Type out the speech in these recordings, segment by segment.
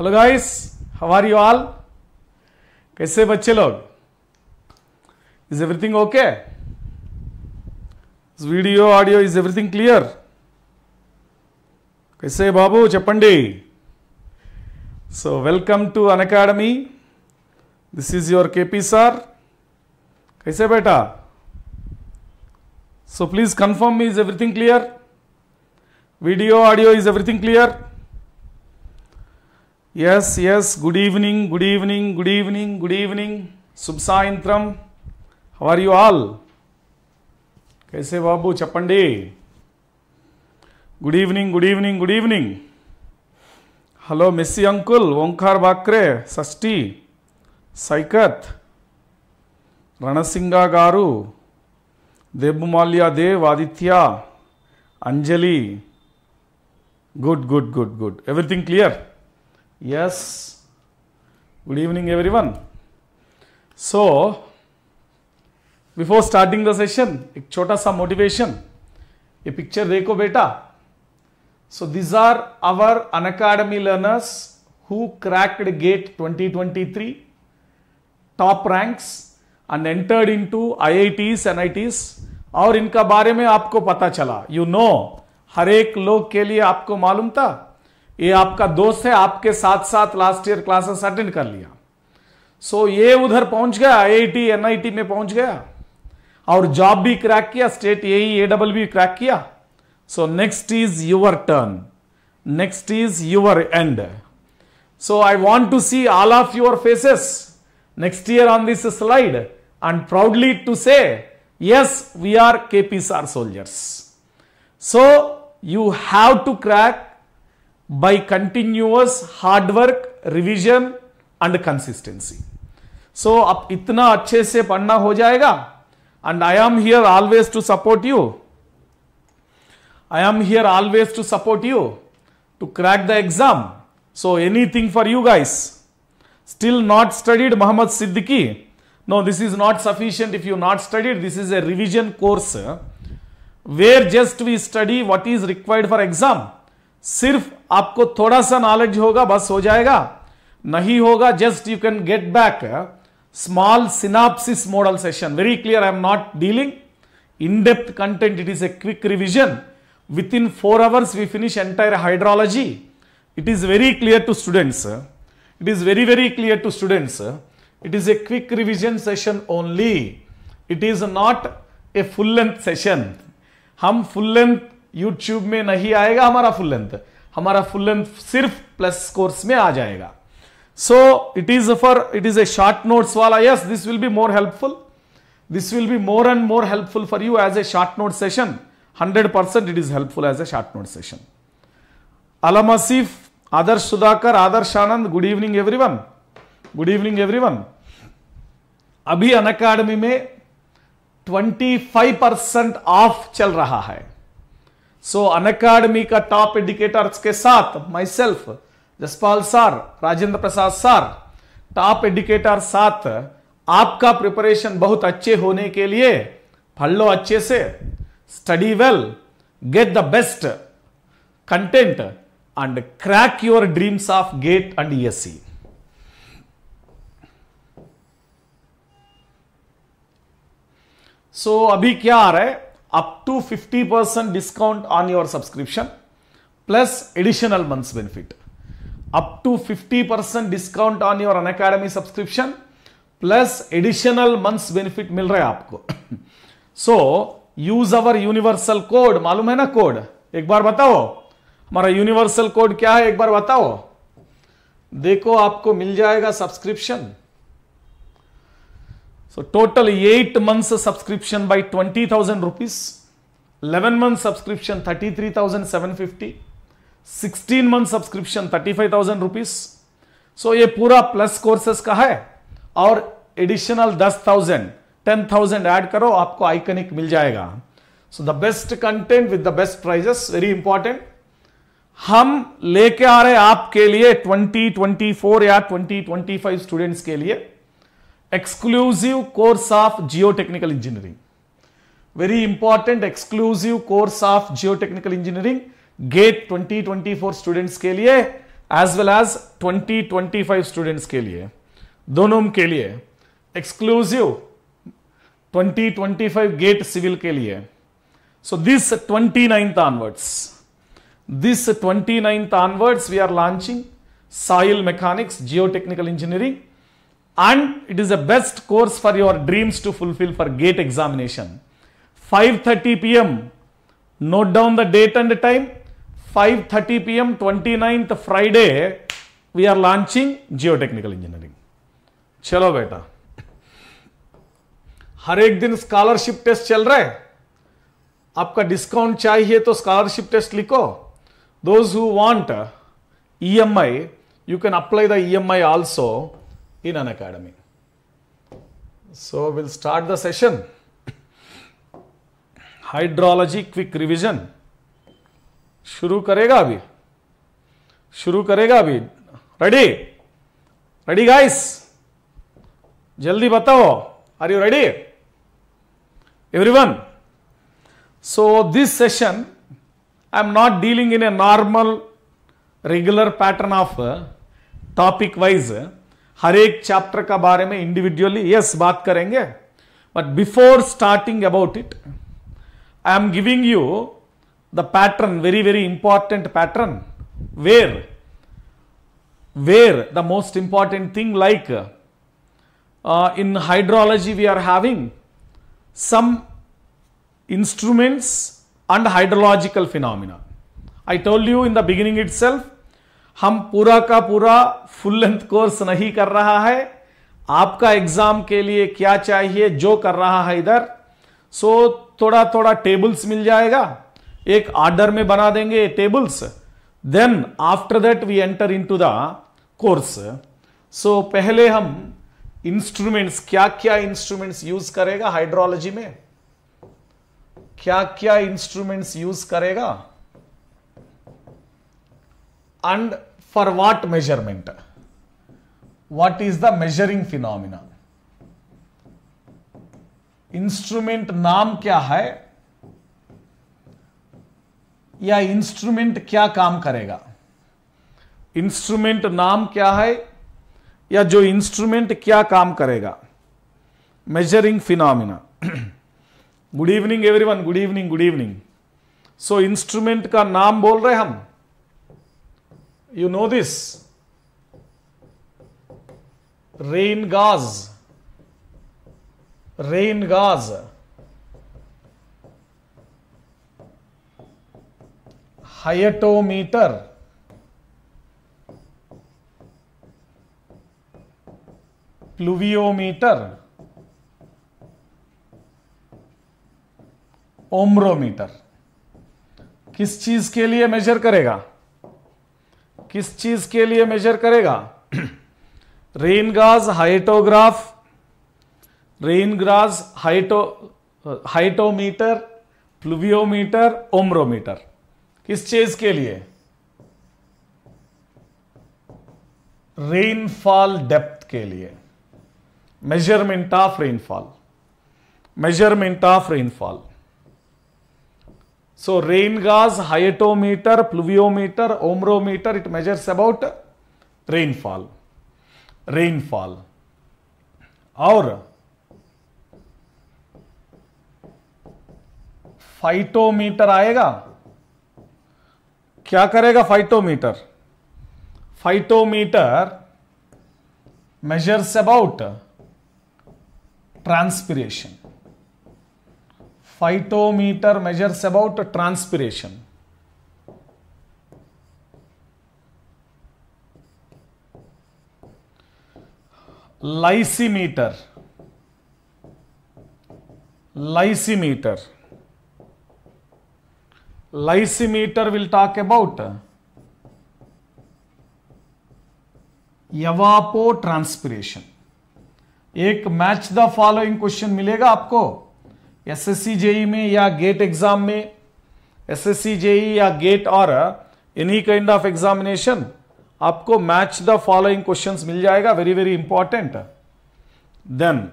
Hello guys how are you all कैसे बच्चे लोग is everything okay video audio is everything clear कैसे बाबू चपंडी so welcome to Unacademy this is your KP sir कैसे बेटा so please confirm is everything clear video audio is everything clear yes yes good evening good evening good evening good evening శుభ సాయంత్రం how are you all కైసే బాబు చెప్పండి good evening good evening good evening hello Messi uncle Omkar Bakre Shashthi Saikat Ranasingha గారు Debmalya Dev Aditya Anjali good good good good everything clear Yes, good evening everyone. So, before starting the session, एक छोटा सा motivation ये पिक्चर देखो बेटा so these are our Unacademy learners who cracked GATE 2023 top ranks and entered into IITs NITs और इनका बारे में आपको पता चला यू नो हर एक लोग के लिए आपको मालूम था ये आपका दोस्त है आपके साथ साथ लास्ट ईयर क्लासेस अटेंड कर लिया सो so, ये उधर पहुंच गया आई एनआईटी में पहुंच गया और जॉब भी क्रैक किया स्टेट यही ए डबल भी क्रैक किया so next is your turn next is your and so I want to see all of your faces next year on this slide and proudly to say yes we are K P sir soldiers so you have to crack by continuous hard work, revision and consistency. So ab itna acche se padhna ho jayega and I am here always to support you. I am here always to support you to crack the exam. So anything for you guys. Still not studied mohammad Siddiqui. No, this is not sufficient if you not studied. This is a revision course where just we study what is required for exam. सिर्फ आपको थोड़ा सा knowledge होगा बस हो जाएगा नहीं होगा just you can get back small synopsis model session very clear I am not dealing in depth content it is a quick revision within four hours we finish entire hydrology it is very clear to students it is very very clear to students it is a quick revision session only it is not a full length session हम full length YouTube में नहीं आएगा हमारा full length हमारा full length सिर्फ plus course में आ जाएगा so it is for it is a short notes वाला yes this will be more helpful this will be more and more helpful for you as a short note session hundred percent it is helpful as a short note session Alam Asif Adarsh Sudhakar Adarsh Anand good evening everyone good evening everyone अभी अन में twenty five percent of चल रहा है so Unacademy का top educators के साथ myself Jaspal sir Rajendra Prasad sir top educator साथ आपका प्रिपरेशन बहुत अच्छे होने के लिए पढ़ लो अच्छे से study well get the best content and crack your dreams of GATE and ESC. So अभी क्या आ रहा है up to 50% discount on your subscription plus additional months benefit. Up to 50% discount on your Unacademy subscription plus additional months benefit मिल रहा है आपको so use our universal code मालूम है ना कोड एक बार बताओ हमारा यूनिवर्सल कोड क्या है एक बार बताओ देखो आपको मिल जाएगा subscription So total 8 months subscription by 20,000 rupees, 11 months subscription 33,750, 16 months subscription 35,000 rupees. So ये पूरा plus courses का है और additional 10,000, 10,000 add करो आपको iconic मिल जाएगा. So the best content with the best prices very important. हम लेके आ रहे आपके लिए 2024 या 2025 स्टूडेंट्स के लिए exclusive course of geotechnical engineering very important exclusive course of geotechnical engineering gate 2024 students के लिए एज वेल एज 2025 स्टूडेंट्स के लिए दोनों के लिए एक्सक्लूसिव 2025 गेट सिविल के लिए so this twenty ninth onwards this twenty ninth onwards we are launching soil mechanics technical engineering and it is the best course for your dreams to fulfill for gate examination 5:30 pm note down the date and the time 5:30 pm 29th friday we are launching geotechnical engineering chalo beta har ek din scholarship test chal raha hai आपका discount चाहिए तो scholarship test लिखो those who want EMI you can apply the EMI also in an academy. So, we will start the session. Hydrology quick revision. Shuru karega abhi. Shuru karega abhi. Ready? Ready guys? Jaldi batao. Are you ready? Everyone. So, this session, I am not dealing in a normal regular pattern of uh, topic wise. Uh, हर एक chapter का बारे में individually yes बात करेंगे but before starting about it I am giving you the pattern very very important pattern where where the most important thing like in hydrology we are having some instruments and hydrological phenomena I told you in the beginning itself हम पूरा का पूरा full length course नहीं कर रहा है आपका exam के लिए क्या चाहिए जो कर रहा है इधर सो थोड़ा थोड़ा टेबल्स मिल जाएगा एक ऑर्डर में बना देंगे tables then after that we enter into the course so पहले हम इंस्ट्रूमेंट्स क्या क्या इंस्ट्रूमेंट्स यूज करेगा हाइड्रोलॉजी में क्या क्या इंस्ट्रूमेंट्स यूज करेगा and for what measurement what is the measuring phenomena instrument नाम क्या है या इंस्ट्रूमेंट क्या काम करेगा इंस्ट्रूमेंट नाम क्या है या जो इंस्ट्रूमेंट क्या काम करेगा measuring phenomena good evening everyone good evening good evening so instrument का नाम बोल रहे हम you know this rain gauze rain gauze hyatometer pluviometer ओमरोमीटर किस चीज के लिए मेजर करेगा किस चीज के लिए मेजर करेगा rain hyetograph rain hyeto hyetometer pluviometer ombrometer किस चीज के लिए रेनफॉल डेप्थ के लिए measurement of rainfall measurement of rainfall So rain gauge, hyetometer pluviometer, ohmrometer, it measures about rainfall. Rainfall. और फाइटोमीटर आएगा क्या करेगा phytometer phytometer measures about transpiration phytometer measures about transpiration lysimeter lysimeter lysimeter will talk about evapotranspiration एक match the following question मिलेगा आपको S S C JE में या GATE exam में एस एस सी जेई या गेट और any kind of examination आपको match the following question मिल जाएगा very very important then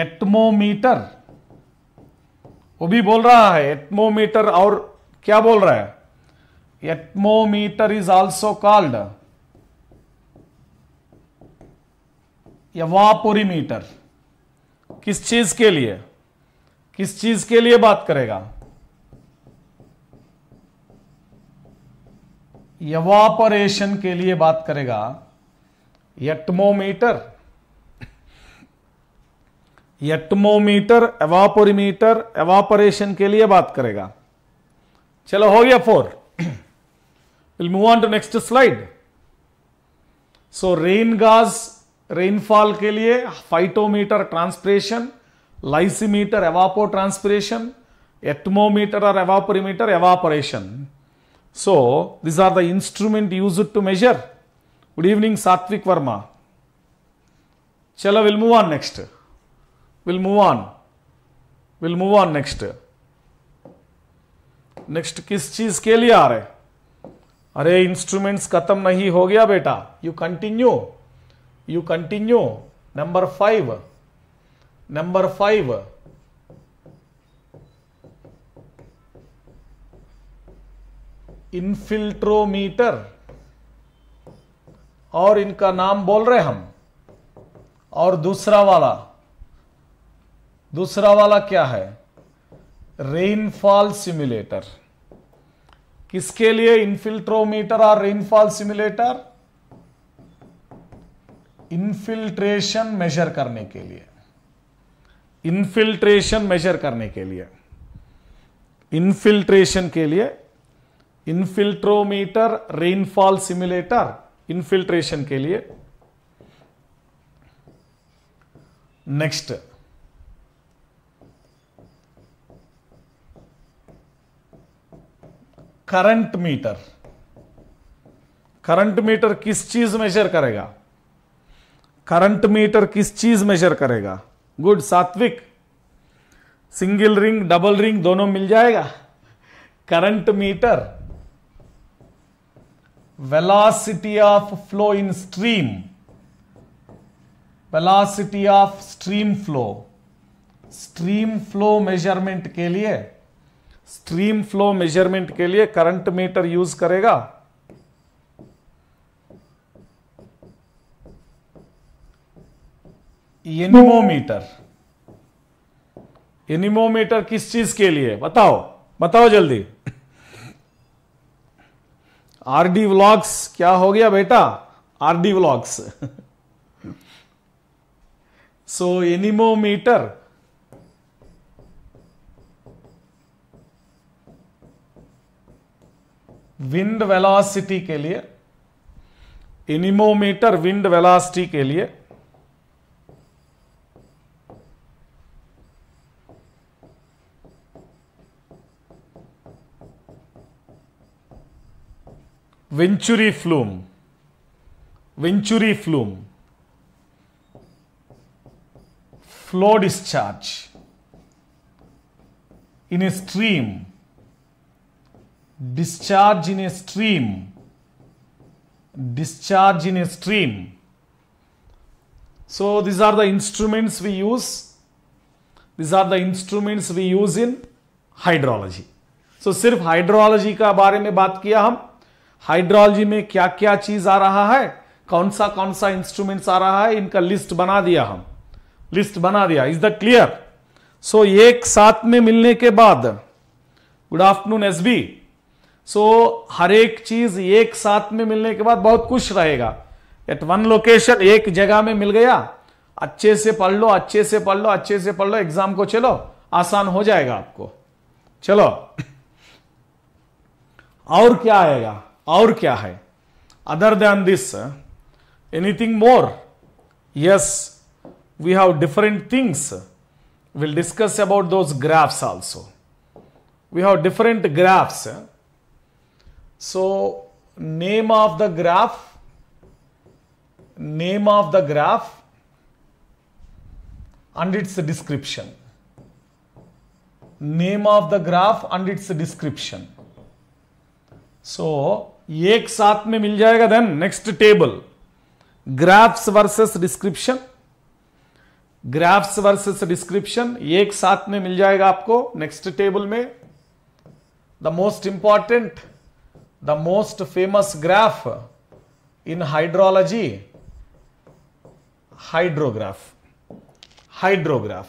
atmometer वो भी बोल रहा है एटमोमीटर और क्या बोल रहा है atmometer is also called evaporimeter किस चीज के लिए किस चीज के लिए बात करेगा यवापरेशन के लिए बात करेगा यटमोमीटर यटमोमीटर एवापोरीमीटर एवापोरेशन के लिए बात करेगा चलो हो गया for will move on to next slide so rain gauge rainfall के लिए phytometer transpiration lysimeter evapotranspiration atmometer और evaporimeter evaporation so this are the instrument use to measure good evening Satvik Verma चलो will move on next will move on will move on next next किस चीज के लिए आ रहे अरे इंस्ट्रूमेंट्स खत्म नहीं हो गया बेटा you continue you continue number 5 number 5 infiltrometer और इनका नाम बोल रहे हम और दूसरा वाला दूसरा वाला क्या है रेनफॉल सिमुलेटर किसके लिए इन्फिल्ट्रोमीटर और रेनफॉल सिमुलेटर इनफिल्ट्रेशन मेजर करने के लिए इनफिल्ट्रेशन मेजर करने के लिए इनफिल्ट्रेशन के लिए इनफिल्ट्रोमीटर रेनफॉल सिमुलेटर इनफिल्ट्रेशन के लिए next current meter current meter किस चीज मेजर करेगा करंट मीटर किस चीज मेजर करेगा गुड सात्विक सिंगल रिंग डबल रिंग दोनों मिल जाएगा current meter velocity of flow in stream velocity of stream flow stream flow measurement के लिए स्ट्रीम फ्लो मेजरमेंट के लिए करंट मीटर यूज करेगा एनिमोमीटर एनिमोमीटर किस चीज के लिए बताओ बताओ जल्दी आरडी व्लॉग्स क्या हो गया बेटा RD vlogs so anemometer wind velocity के लिए एनिमोमीटर विंड वेलोसिटी के लिए venturi flume venturi flume flow discharge in a stream discharge in a stream discharge in a stream so these are the instruments we use these are the instruments we use in hydrology so sirf hydrology ka बारे mein baat kiya hum hydrology में क्या क्या चीज आ रहा है कौन सा कौन सा इंस्ट्रूमेंट आ रहा है इनका लिस्ट बना दिया हम लिस्ट बना दिया इज द क्लियर सो एक साथ में मिलने के बाद good afternoon S B so हर एक चीज एक साथ में मिलने के बाद बहुत खुश रहेगा एट वन लोकेशन एक जगह में मिल गया अच्छे से पढ़ लो अच्छे से पढ़ लो अच्छे से पढ़ लो एग्जाम को चलो आसान हो जाएगा आपको चलो और क्या आएगा other than this uh, anything more yes we have different things we'll discuss about those graphs also we have different graphs uh. so name of the graph name of the graph and its description name of the graph and its description so एक साथ में मिल जाएगा then next table graphs versus description graphs versus description एक साथ में मिल जाएगा आपको नेक्स्ट टेबल में the most important the most famous graph in hydrology hydrograph hydrograph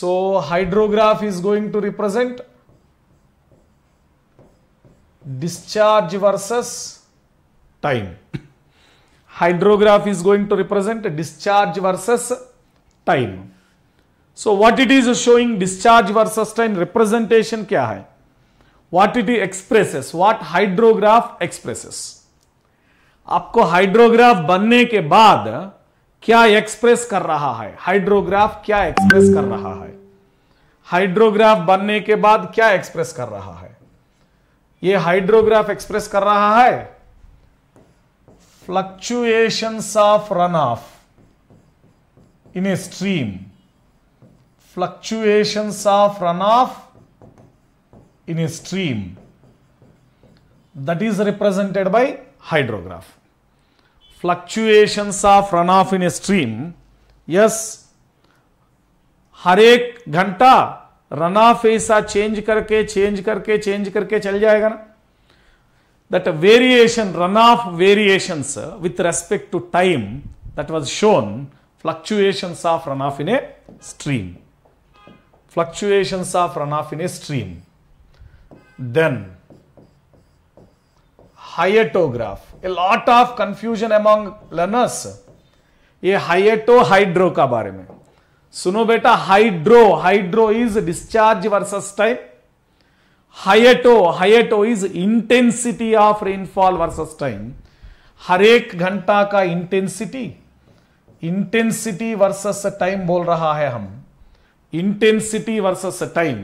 so hydrograph is going to represent discharge versus time. Hydrograph is going to represent discharge versus time. So what it is showing discharge versus time representation kya hai What it expresses, what hydrograph expresses. आपको hydrograph बनने के बाद क्या express कर रहा है hydrograph क्या express कर रहा है हाइड्रोग्राफ बनने के बाद क्या एक्सप्रेस कर रहा है ये हाइड्रोग्राफ एक्सप्रेस कर रहा है fluctuations of runoff in a stream fluctuations of runoff in a stream that is represented by hydrograph fluctuations of runoff in a stream yes हर एक घंटा रन ऑफ ऐसा change करके change करके change करके चल जाएगा ना that variation runoff variation with respect to time that was shown fluctuation of runoff in a stream fluctuation of runoff in a stream then hyetograph a lot of confusion among learners ये hyeto hydro का बारे में सुनो बेटा hydro hydro is discharge versus time hyeto hyeto is intensity of rainfall versus time हर एक घंटा का इंटेंसिटी इंटेंसिटी वर्सेस टाइम बोल रहा है हम intensity versus time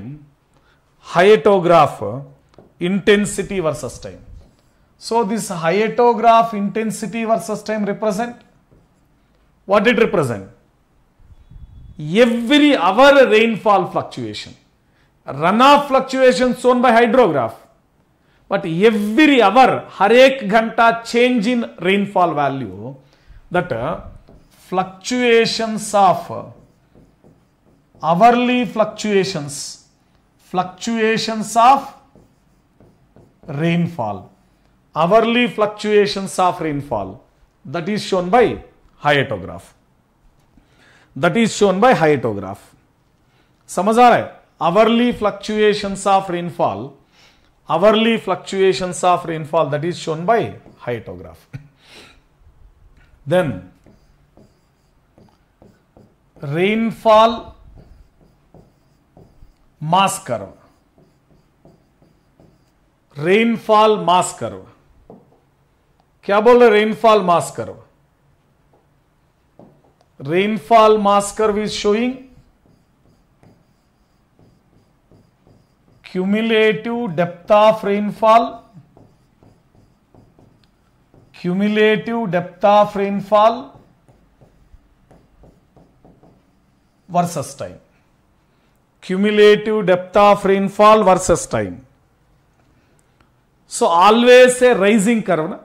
hyetograph intensity versus time so this hyetograph intensity versus time represent what it represent every hour rainfall fluctuation. Runoff fluctuation shown by hydrograph. But every hour, harek ghanta change in rainfall value, that fluctuation uh, fluctuations of uh, hourly fluctuations, fluctuations of rainfall, hourly fluctuations of rainfall, that is shown by hyetograph. That is shown by hyetograph समझ आ रहा है hourly fluctuation of rainfall hourly fluctuation of rainfall that is shown by hyetograph then rainfall mass करो rainfall mass करो क्या बोल रहे rainfall mass करो rainfall mass curve is showing cumulative depth of rainfall cumulative depth of rainfall versus time cumulative depth of rainfall versus time so always a rising curve na?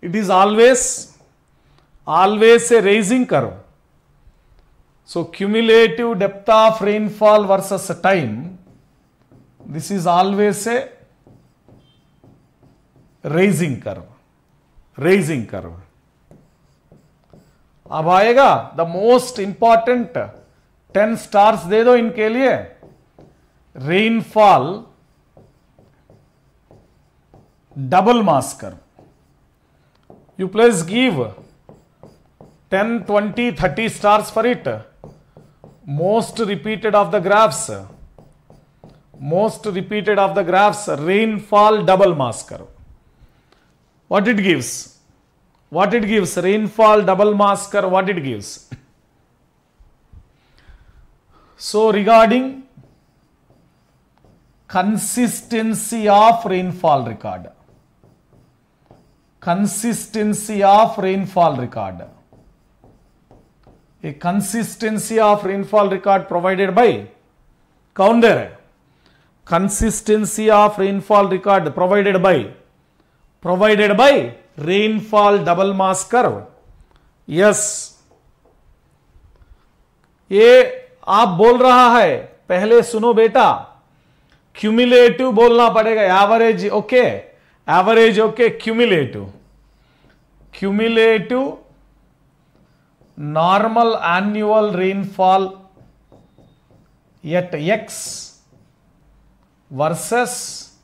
it is always always say raising curve. So cumulative depth of rainfall versus time, this is always a raising curve, raising curve. अब आएगा the most important ten stars दे दो इनके लिए rainfall double mass curve you place give 10, 20, 30 stars for it. Most repeated of the graphs. Most repeated of the graphs, rainfall double masker. curve. What it gives? What it gives? Rainfall double masker. curve, what it gives? So, regarding consistency of rainfall record, consistency of rainfall record, a consistency of rainfall record provided by कौन दे रहे consistency of rainfall record provided by provided by rainfall double mass curve yes ये आप बोल रहा है पहले सुनो बेटा क्यूमुलेटिव बोलना पड़ेगा average okay average okay cumulative cumulative normal annual rainfall at x versus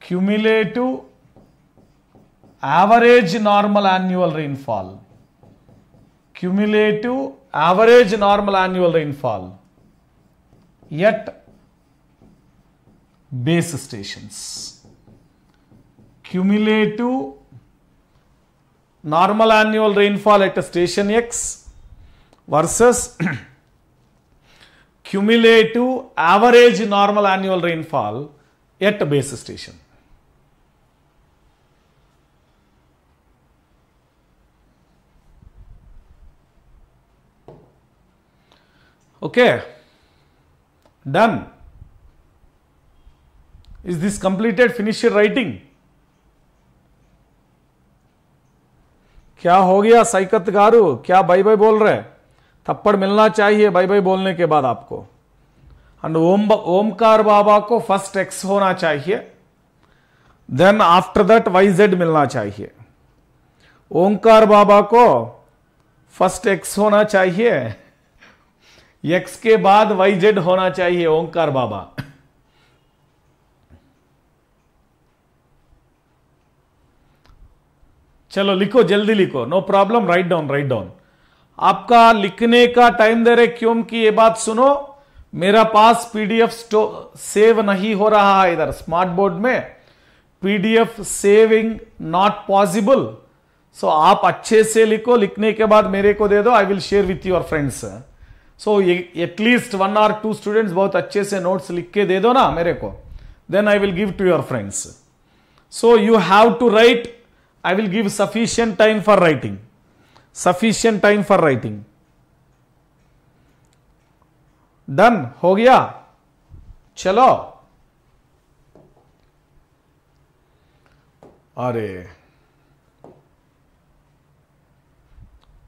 cumulative average normal annual rainfall cumulative average normal annual rainfall at base stations cumulative normal annual rainfall at a station X versus cumulative average normal annual rainfall at a base station. Okay, done. Is this completed? Finish your writing. क्या हो गया साइकत गारू क्या by by बोल रहे थप्पड़ मिलना चाहिए by by बोलने के बाद आपको एंड ओम ओमकार बाबा को फर्स्ट एक्स होना चाहिए then after that Y Z मिलना चाहिए ओंकार बाबा को फर्स्ट एक्स होना चाहिए एक्स के बाद वाई जेड होना चाहिए ओंकार बाबा चलो लिखो जल्दी लिखो no problem write down write down आपका लिखने का टाइम दे रहे क्योंकि ये बात सुनो मेरा पास पीडीएफ सेव नहीं हो रहा है इधर स्मार्ट बोर्ड में PDF saving not possible so आप अच्छे से लिखो लिखने के बाद मेरे को दे दो I will share with your friends so at least one or two students बहुत अच्छे से नोट्स लिख के दे दो ना मेरे को then I will give to your friends so you have to write I will give sufficient time for writing. Sufficient time for writing. Done. हो गया चलो अरे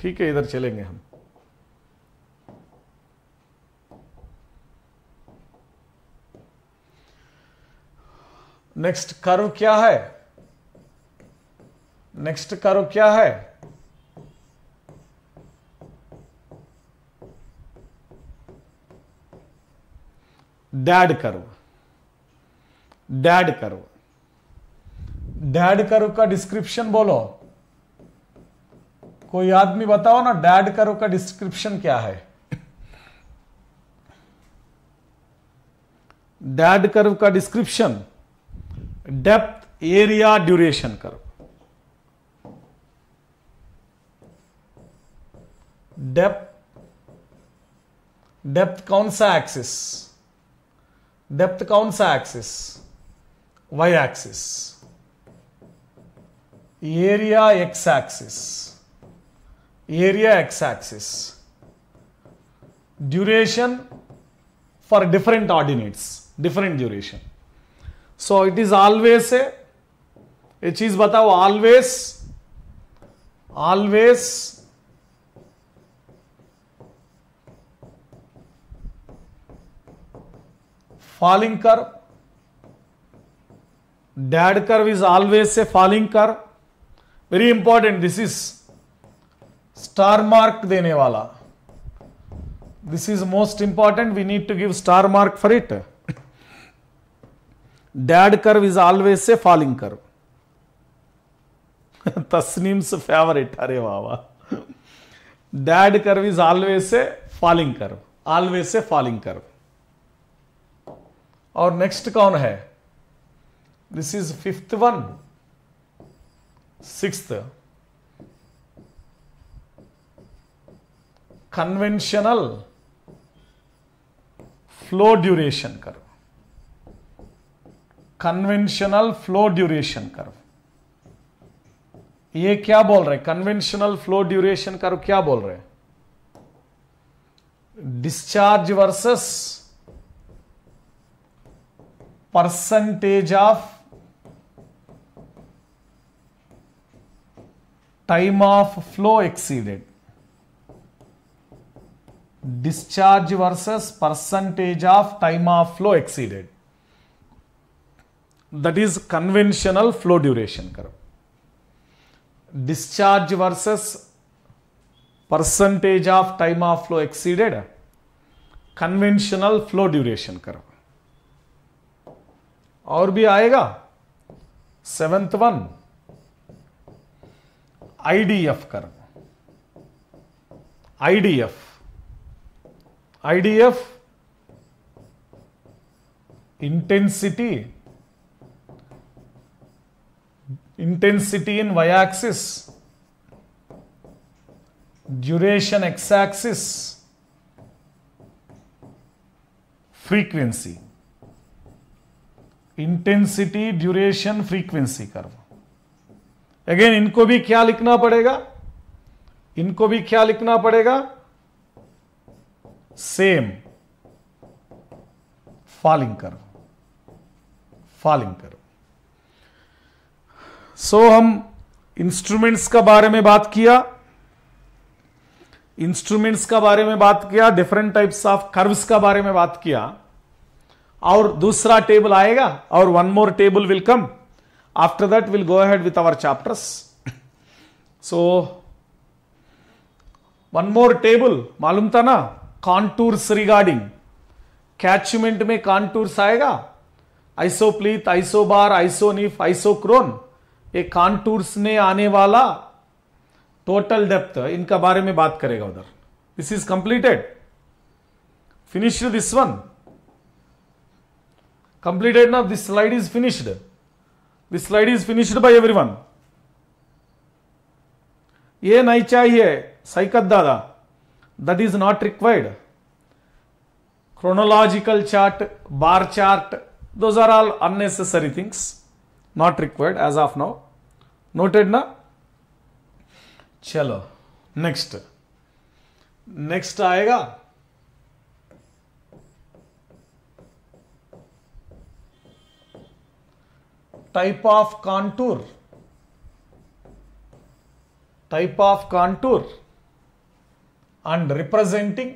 ठीक है इधर चलेंगे हम नेक्स्ट कर्व क्या है नेक्स्ट करो क्या है डैड करो डैड करो डैड करो का डिस्क्रिप्शन बोलो कोई आदमी बताओ ना डैड करो का डिस्क्रिप्शन क्या है डैड करो का description depth area duration curve depth depth कौन सा एक्सिस डेप्थ कौन सा axis Y axis area X axis area X axis duration for different ordinates different duration so it is always a चीज बताओ always always falling curve DAD curve is always से falling curve very important this is star mark देने वाला this is most important we need to give star mark for it dad curve is always से falling curve Tasneem's favourite अरे वाह DAD curve is always से falling curve always से falling curve और next कौन है this is fifth one six conventional flow duration curve conventional flow duration curve ये क्या बोल रहे कन्वेंशनल फ्लो ड्यूरेशन कर्व क्या बोल रहे discharge versus percentage of time of flow exceeded discharge versus percentage of time of flow exceeded that is conventional flow duration curve discharge versus percentage of time of flow exceeded conventional flow duration curve और भी आएगा seventh one IDF curve IDF IDF intensity intensity in Y axis duration X axis frequency intensity duration frequency curve again इनको भी क्या लिखना पड़ेगा इनको भी क्या लिखना पड़ेगा same falling curve falling curve so हम इंस्ट्रूमेंट्स का बारे में बात किया इंस्ट्रूमेंट्स का बारे में बात किया डिफरेंट टाइप्स ऑफ कर्व्स का बारे में बात किया और दूसरा टेबल आएगा और one more table will come after that will go ahead with our chapters so one more table मालूम था ना कॉन्टूर्स रिगार्डिंग कैचमेंट में कॉन्टूर्स आएगा आइसोप्लीथ आइसोबार आइसोनिफ आइसोक्रोन ये कॉन्टूर्स में आने वाला टोटल डेप्थ इनका बारे में बात करेगा उधर this is completed finish this one completed now this slide is finished this slide is finished by everyone ye nai chahiye Saikat dada that is not required chronological chart bar chart those are all unnecessary things not required as of now noted na chalo next next aayega type of contour type of contour and representing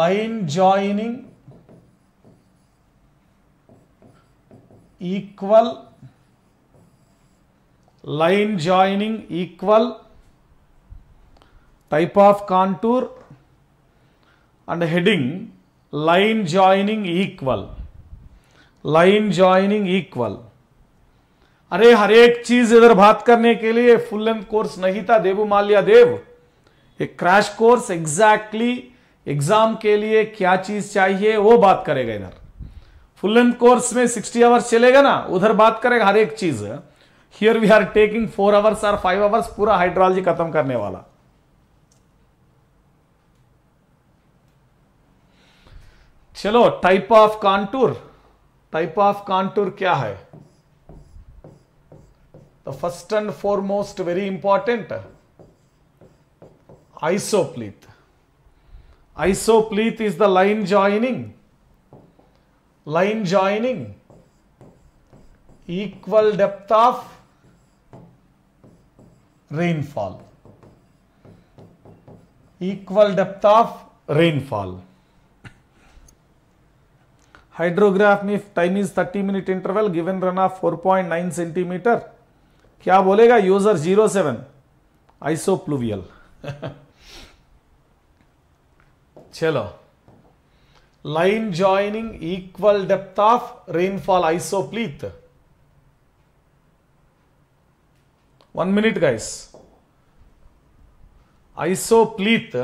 line joining equal line joining equal type of contour and heading line joining equal line joining equal अरे हर एक चीज इधर बात करने के लिए full length course नहीं था देवू माल्या देव एक क्रैश कोर्स एग्जैक्टली एग्जाम के लिए क्या चीज चाहिए वो बात करेगा इधर फुल लेंथ कोर्स में 60 आवर्स चलेगा ना उधर बात करेगा हर एक चीज here we are taking four hours और फाइव आवर्स पूरा हाइड्रोलॉजी खत्म करने वाला चलो type of contour type of contour क्या है the first and foremost very important isopleth isopleth is the line joining line joining equal depth of rainfall equal depth of rainfall hydrograph में time is 30 minute interval given runoff 4.9 centimetre क्या बोलेगा user 07 pluvial चलो line joining equal depth of rainfall isopleth one minute guys isopleth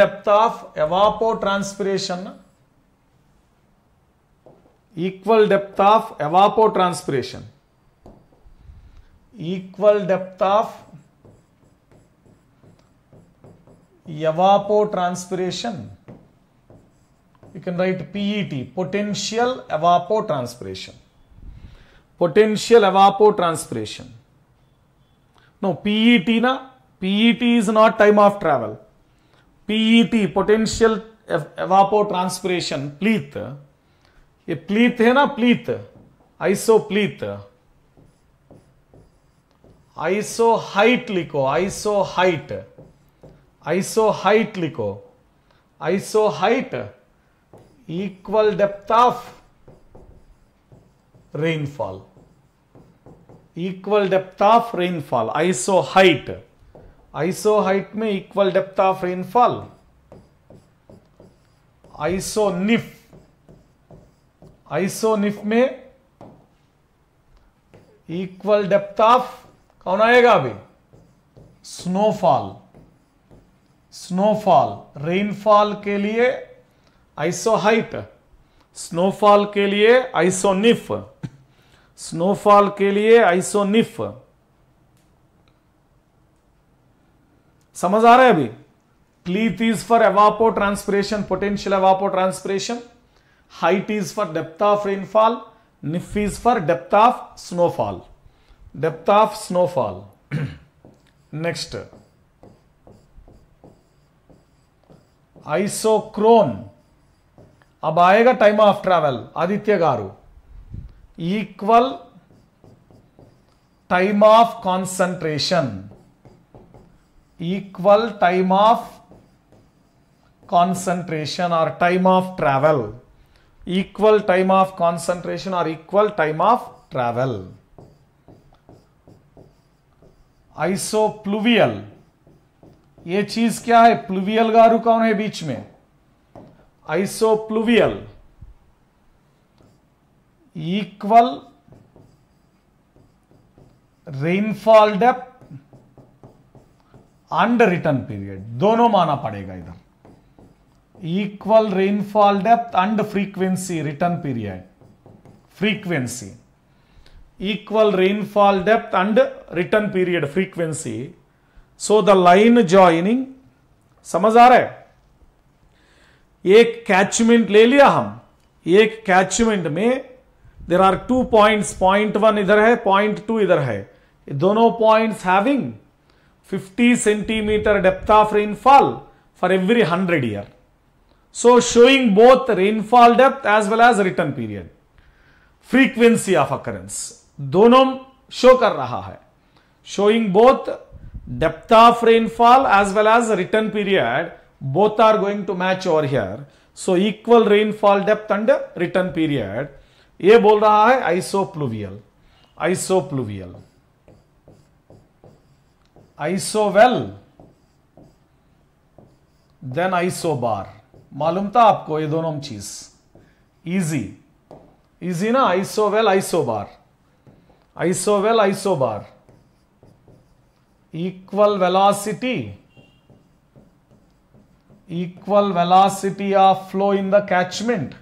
depth of evapotranspiration equal depth of evapotranspiration equal depth of evapotranspiration you can write PET potential evapotranspiration potential evapotranspiration no PET na PET is not time of travel PET potential evapotranspiration pleat ये प्लीत है ना प्लीत isopleth isohyet लिखो isohyet isohyet लिखो isohyet equal depth of rainfall equal depth of rainfall isohyet isohyet में equal depth of rainfall आइसो निफ्ट आइसोनिफ में इक्वल डेप्थ ऑफ कौन आएगा अभी स्नोफॉल स्नोफॉल रेनफॉल के लिए आइसोहाइट स्नोफॉल के लिए आइसोनिफ स्नोफॉल के लिए आइसोनिफ समझ आ रहा है अभी क्लीथ is for evapotranspiration potential evapotranspiration height is for depth of rainfall, NIF is for depth of snowfall. Depth of snowfall. Next, isochrone. अब आएगा time of travel Aditya garu equal time of concentration equal time of concentration or time of travel equal time of concentration or equal time of travel. Isopluvial ये चीज क्या है प्लुवियल गारू कौन है बीच में isopluvial equal rainfall depth and return period दोनों माना पड़ेगा इधर equal rainfall depth and frequency return period frequency equal rainfall depth and return period frequency so the line joining samajh aa raha hai ek catchment le liya hum ek catchment mein there are two points point 1 idhar hai point 2 idhar hai दोनों points having 50 centimetre depth of rainfall for every 100 year So showing both rainfall depth as well as return period. Frequency of occurrence. दोनों show kar raha hai Showing both depth of rainfall as well as return period. Both are going to match over here. So equal rainfall depth and return period. ye bol raha hai isopluvial isopluvial isowell then isobar मालूम था आपको ये दोनों चीज easy easy ना isovel वेल isobar equal velocity equal velocity of flow in the catchment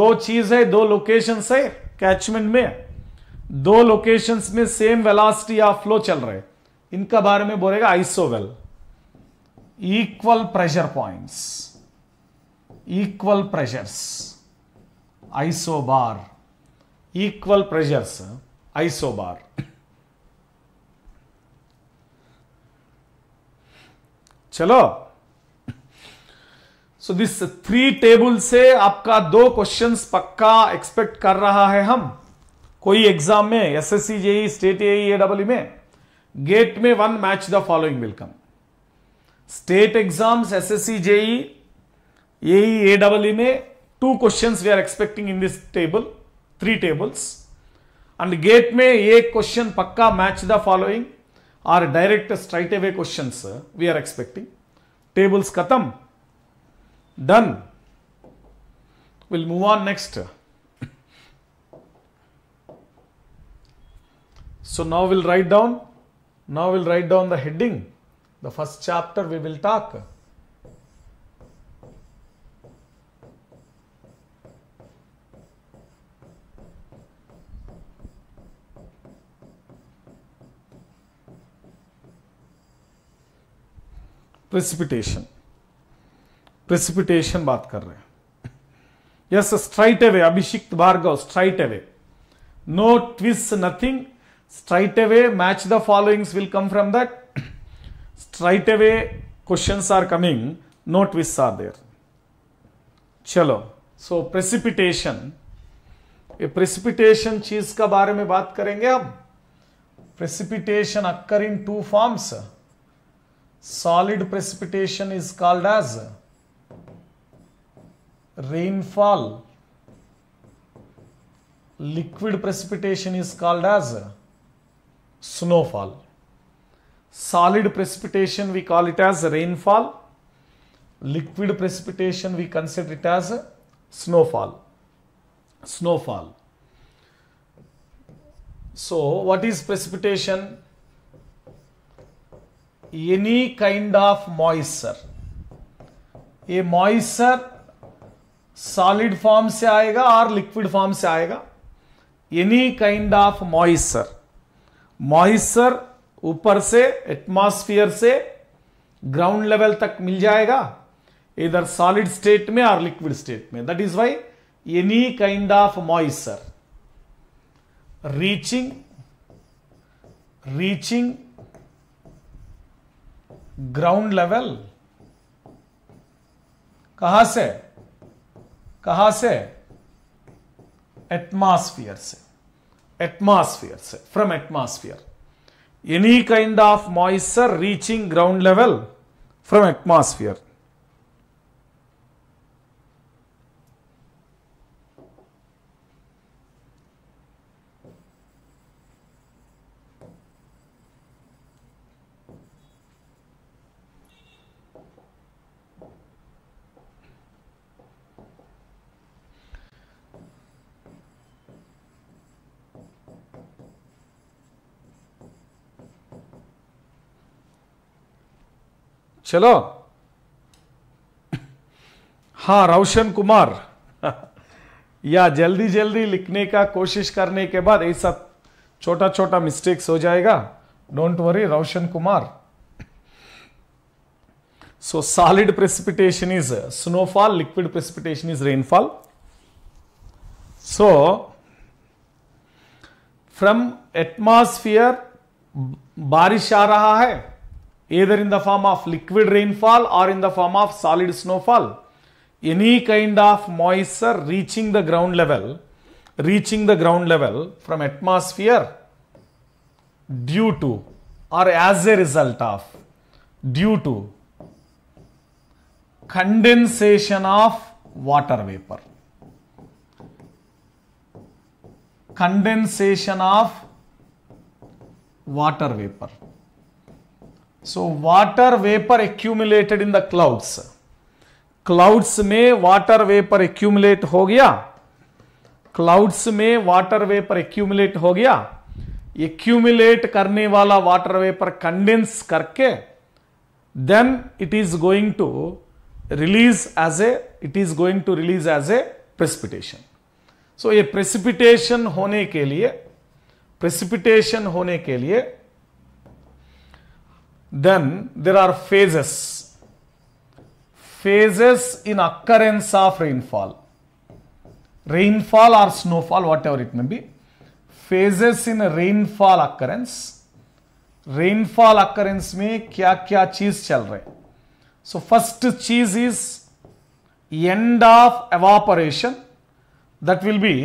दो चीज है दो लोकेशन है कैचमेंट में दो लोकेशंस में सेम वेलासिटी ऑफ फ्लो चल रहे इनका बारे में बोलेगा आइसोवेल equal pressure points, equal pressures, isobar, equal pressures, isobar. चलो सो दिस थ्री टेबल से आपका दो क्वेश्चंस पक्का एक्सपेक्ट कर रहा है हम कोई एग्जाम में SSC JE state A W में गेट में one match the following will come state exams SSC JE यही ए डबल में two questions we are expecting in this table three tables and GATE में एक question पक्का match the following are direct straight away question we are expecting tables खत्म done will move on next so now we'll write down now we'll write down the heading the first chapter we will talk precipitation precipitation बात कर रहे हैं yes straight away Abhishikt Bhargav straight away no twist nothing straight away match the followings will come from that straight away question are coming no twist are there चलो so precipitation ये precipitation चीज का बारे में बात करेंगे अब precipitation occur in two forms solid precipitation is called as rainfall liquid precipitation is called as snowfall solid precipitation we call it as rainfall liquid precipitation we consider it as snowfall snowfall so what is precipitation any kind of moisture a moisture solid form se aayega or liquid form se aayega any kind of moisture moisture ऊपर से atmosphere से ground level तक मिल जाएगा इधर solid state में और liquid state में that is why any kind of moisture reaching reaching ground level कहां से कहां से एटमॉस्फेयर से एटमॉस्फेयर से from atmosphere any kind of moisture reaching ground level from atmosphere. चलो हाँ रोशन कुमार या जल्दी जल्दी लिखने का कोशिश करने के बाद ये सब छोटा छोटा मिस्टेक्स हो जाएगा don't worry Roshan Kumar so solid precipitation is snowfall liquid precipitation is rainfall so from atmosphere बारिश आ रहा है either in the form of liquid rainfall or in the form of solid snowfall. Any kind of moisture reaching the ground level, reaching the ground level from atmosphere due to or as a result of due to condensation of water vapor. Condensation of water vapor. So water vapor accumulated in the clouds. Clouds में water vapour accumulate हो गया clouds में water vapour accumulate हो गया accumulate करने वाला water vapour condense करके then it is going to release as a it is going to release as a precipitation so ये प्रेसिपिटेशन होने के लिए प्रेसिपिटेशन होने के लिए then there are phases phases in occurrence of rainfall rainfall or snowfall whatever it may be phases in rainfall occurrence rainfall occurrence mein kya kya cheez chal rahe so first cheez is end of evaporation that will be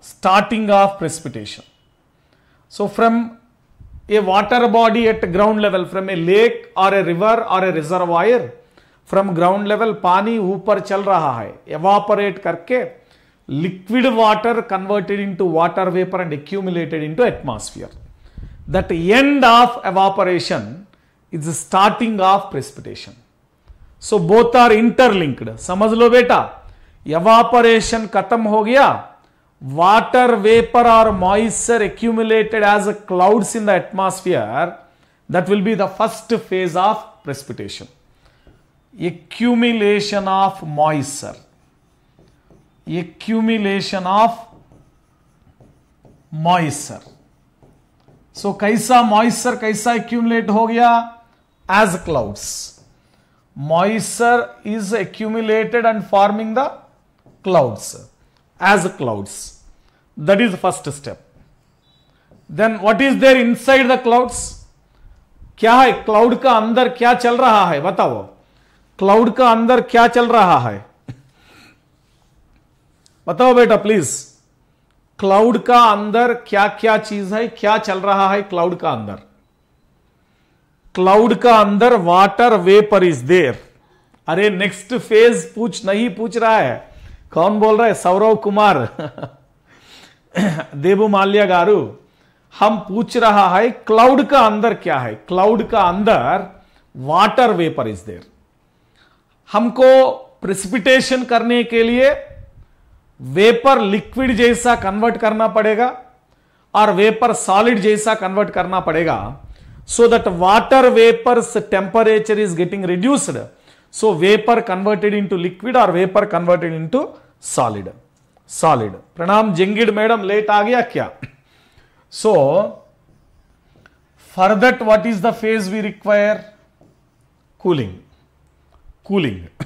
starting of precipitation so from a water body at ground level from a lake or a river or a reservoir from ground level पानी ऊपर चल रहा है evaporate करके liquid water converted into water vapor and accumulated into atmosphere that end of evaporation is the starting of precipitation so both are interlinked समझ लो बेटा evaporation खत्म हो गया water vapor or moisture accumulated as clouds in the atmosphere, that will be the first phase of precipitation. Accumulation of moisture. Accumulation of moisture. so, कैसा moisture कैसा accumulate हो गया as clouds. Moisture is accumulated and forming the clouds. as clouds. That is the first step. Then what is there inside the clouds? क्या है cloud का अंदर क्या चल रहा है बताओ क्लाउड का अंदर क्या चल रहा है बताओ बेटा प्लीज क्लाउड का अंदर क्या क्या चीज है क्या चल रहा है क्लाउड का अंदर क्लाउड का अंदर वाटर वेपर इज देर अरे नेक्स्ट फेज पूछ नहीं पूछ रहा है कौन बोल रहे सौरव कुमार देबू माल्या गारू हम पूछ रहा है क्लाउड का अंदर क्या है क्लाउड का अंदर वाटर वेपर इज देर हमको प्रिसिपिटेशन करने के लिए वेपर लिक्विड जैसा कन्वर्ट करना पड़ेगा और वेपर सॉलिड जैसा कन्वर्ट करना पड़ेगा so that water vapour temperature is getting reduced so vapour converted into liquid और vapour converted into solid solid प्रणाम जिंगिड मैडम लेट आ गया क्या so for that what is the phase we require cooling cooling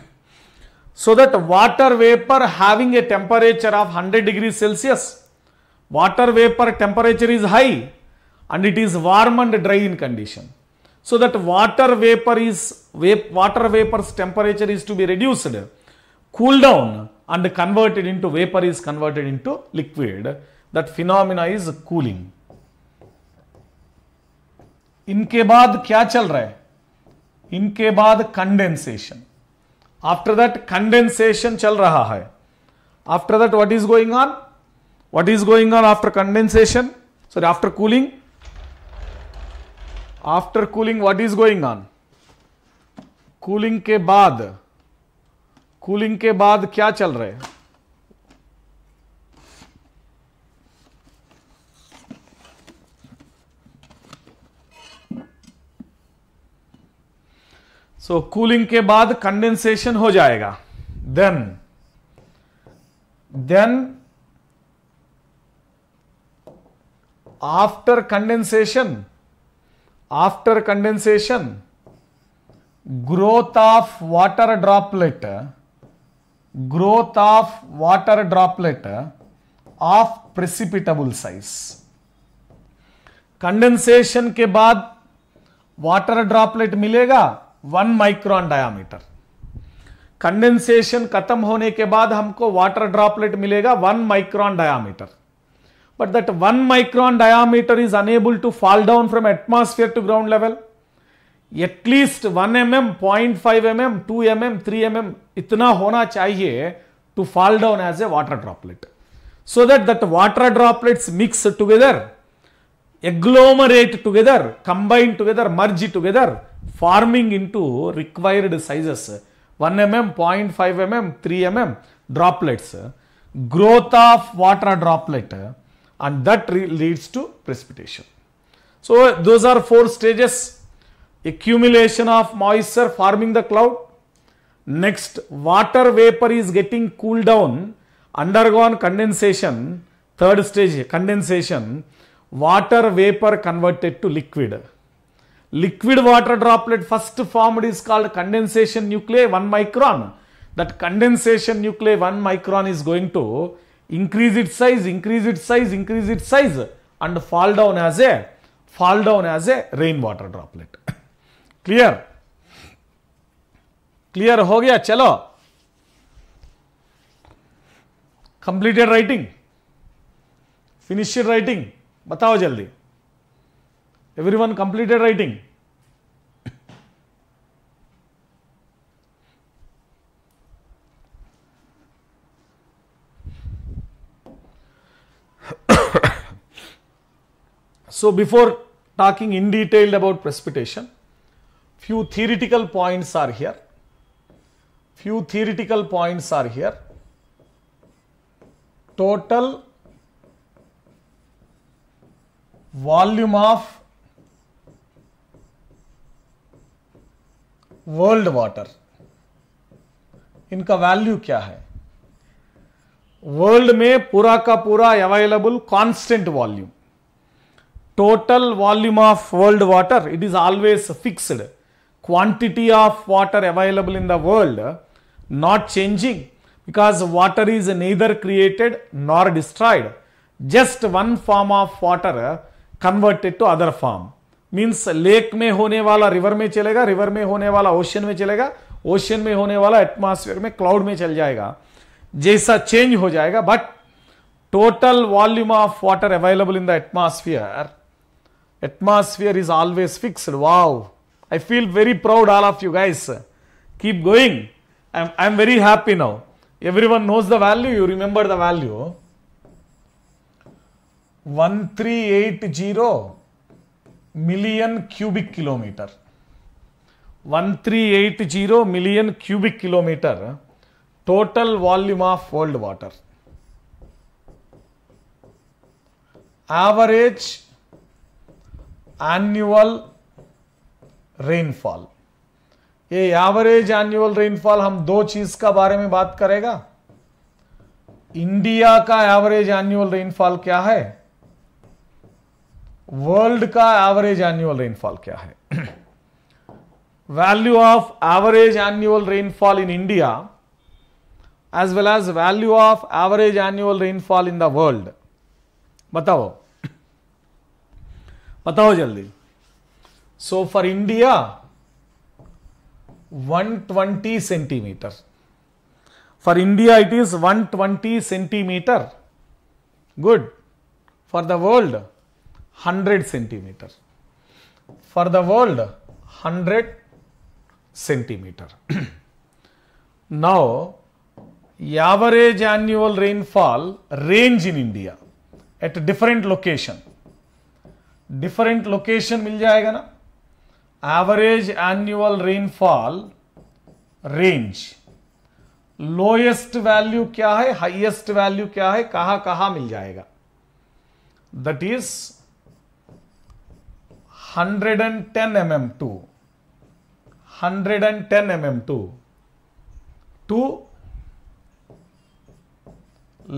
so that water vapour having a temperature of 100 degree Celsius water vapour temperature is high and it is warm and dry in condition so that water vapor is vape, water vapor's temperature is to be reduced cool and converted into vapor is converted into liquid. That phenomena is cooling. इनके बाद क्या चल रहा है इनके बाद condensation after that condensation चल रहा है after that what is going on what is going on after condensation sorry after cooling after cooling what is going on cooling के बाद कूलिंग के बाद क्या चल रहा है सो so, कूलिंग के बाद कंडेंसेशन हो जाएगा then then after condensation after condensation growth of water droplet growth of water droplet of precipitable size condensation के बाद वाटर ड्रॉपलेट मिलेगा वन माइक्रॉन डायामीटर कंडेंसेशन खत्म होने के बाद हमको वाटर ड्रॉपलेट मिलेगा one micron diameter but that one micron diameter is unable to fall down from atmosphere to ground level at least 1 mm, 0.5 mm, 2 mm, 3 mm itna hona chahiye to fall down as a water droplet. So that that water droplets mix together, agglomerate together, combine together, merge together, forming into required sizes 1 mm, 0.5 mm, 3 mm droplets. Growth of water droplet and that leads to precipitation. So those are four stages accumulation of moisture forming the cloud. Next, water vapor is getting cooled down, undergone condensation, third stage condensation, water vapor converted to liquid. Liquid water droplet first formed is called condensation nuclei 1 micron. That condensation nuclei 1 micron is going to increase its size, increase its size, increase its size and fall down as a fall down as a rainwater droplet. Clear clear हो गया चलो completed writing finished writing बताओ जल्दी everyone completed writing so before talking in detail about precipitation few theoretical points are here few theoretical points are here total volume of world water इनका value क्या है world में पूरा का पूरा available constant volume total volume of world water it is always fixed quantity of water available in the world not changing because water is neither created nor destroyed. Just one form of water converted to other form. means lake mein hone wala river mein chalega river mein hone wala ocean mein chalega ocean mein hone wala atmosphere mein cloud mein chal jayega jaisa change ho jayega but total volume of water available in the atmosphere atmosphere is always fixed wow I feel very proud, all of you guys. Keep going. I'm, I'm very happy now. Everyone knows the value, you remember the value. 1380 million cubic kilometer. 1380 million cubic kilometer total volume of world water. Average annual rainfall ये average annual rainfall हम दो चीज का बारे में बात करेगा India का एवरेज एनुअल रेनफॉल क्या है वर्ल्ड का एवरेज एनुअल रेनफॉल क्या है value of average annual rainfall in India as well as value of average annual rainfall in the world बताओ बताओ जल्दी So for India, 120 centimeter. For India, it is 120 centimeter. Good. For the world, 100 centimeter. For the world, 100 centimeter. now, average annual rainfall range in India at different location. Different location मिल जाएगा na? Average annual rainfall range lowest value क्या है highest value क्या है कहा कहां मिल जाएगा that is 110 M to hundred and ten M M to to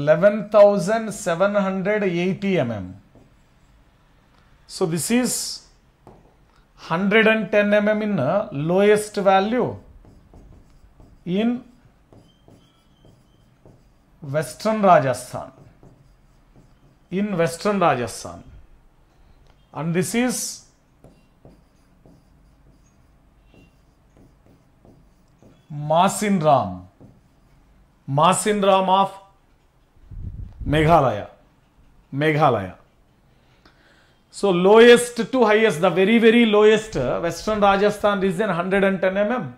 eleven thousand seven hundred eighty M M so this is 110 mm in lowest value in western Rajasthan. In western Rajasthan. And this is Masin Ram. Masin Ram of Meghalaya. Meghalaya. So lowest to highest, the very very lowest Western Rajasthan region 110 mm,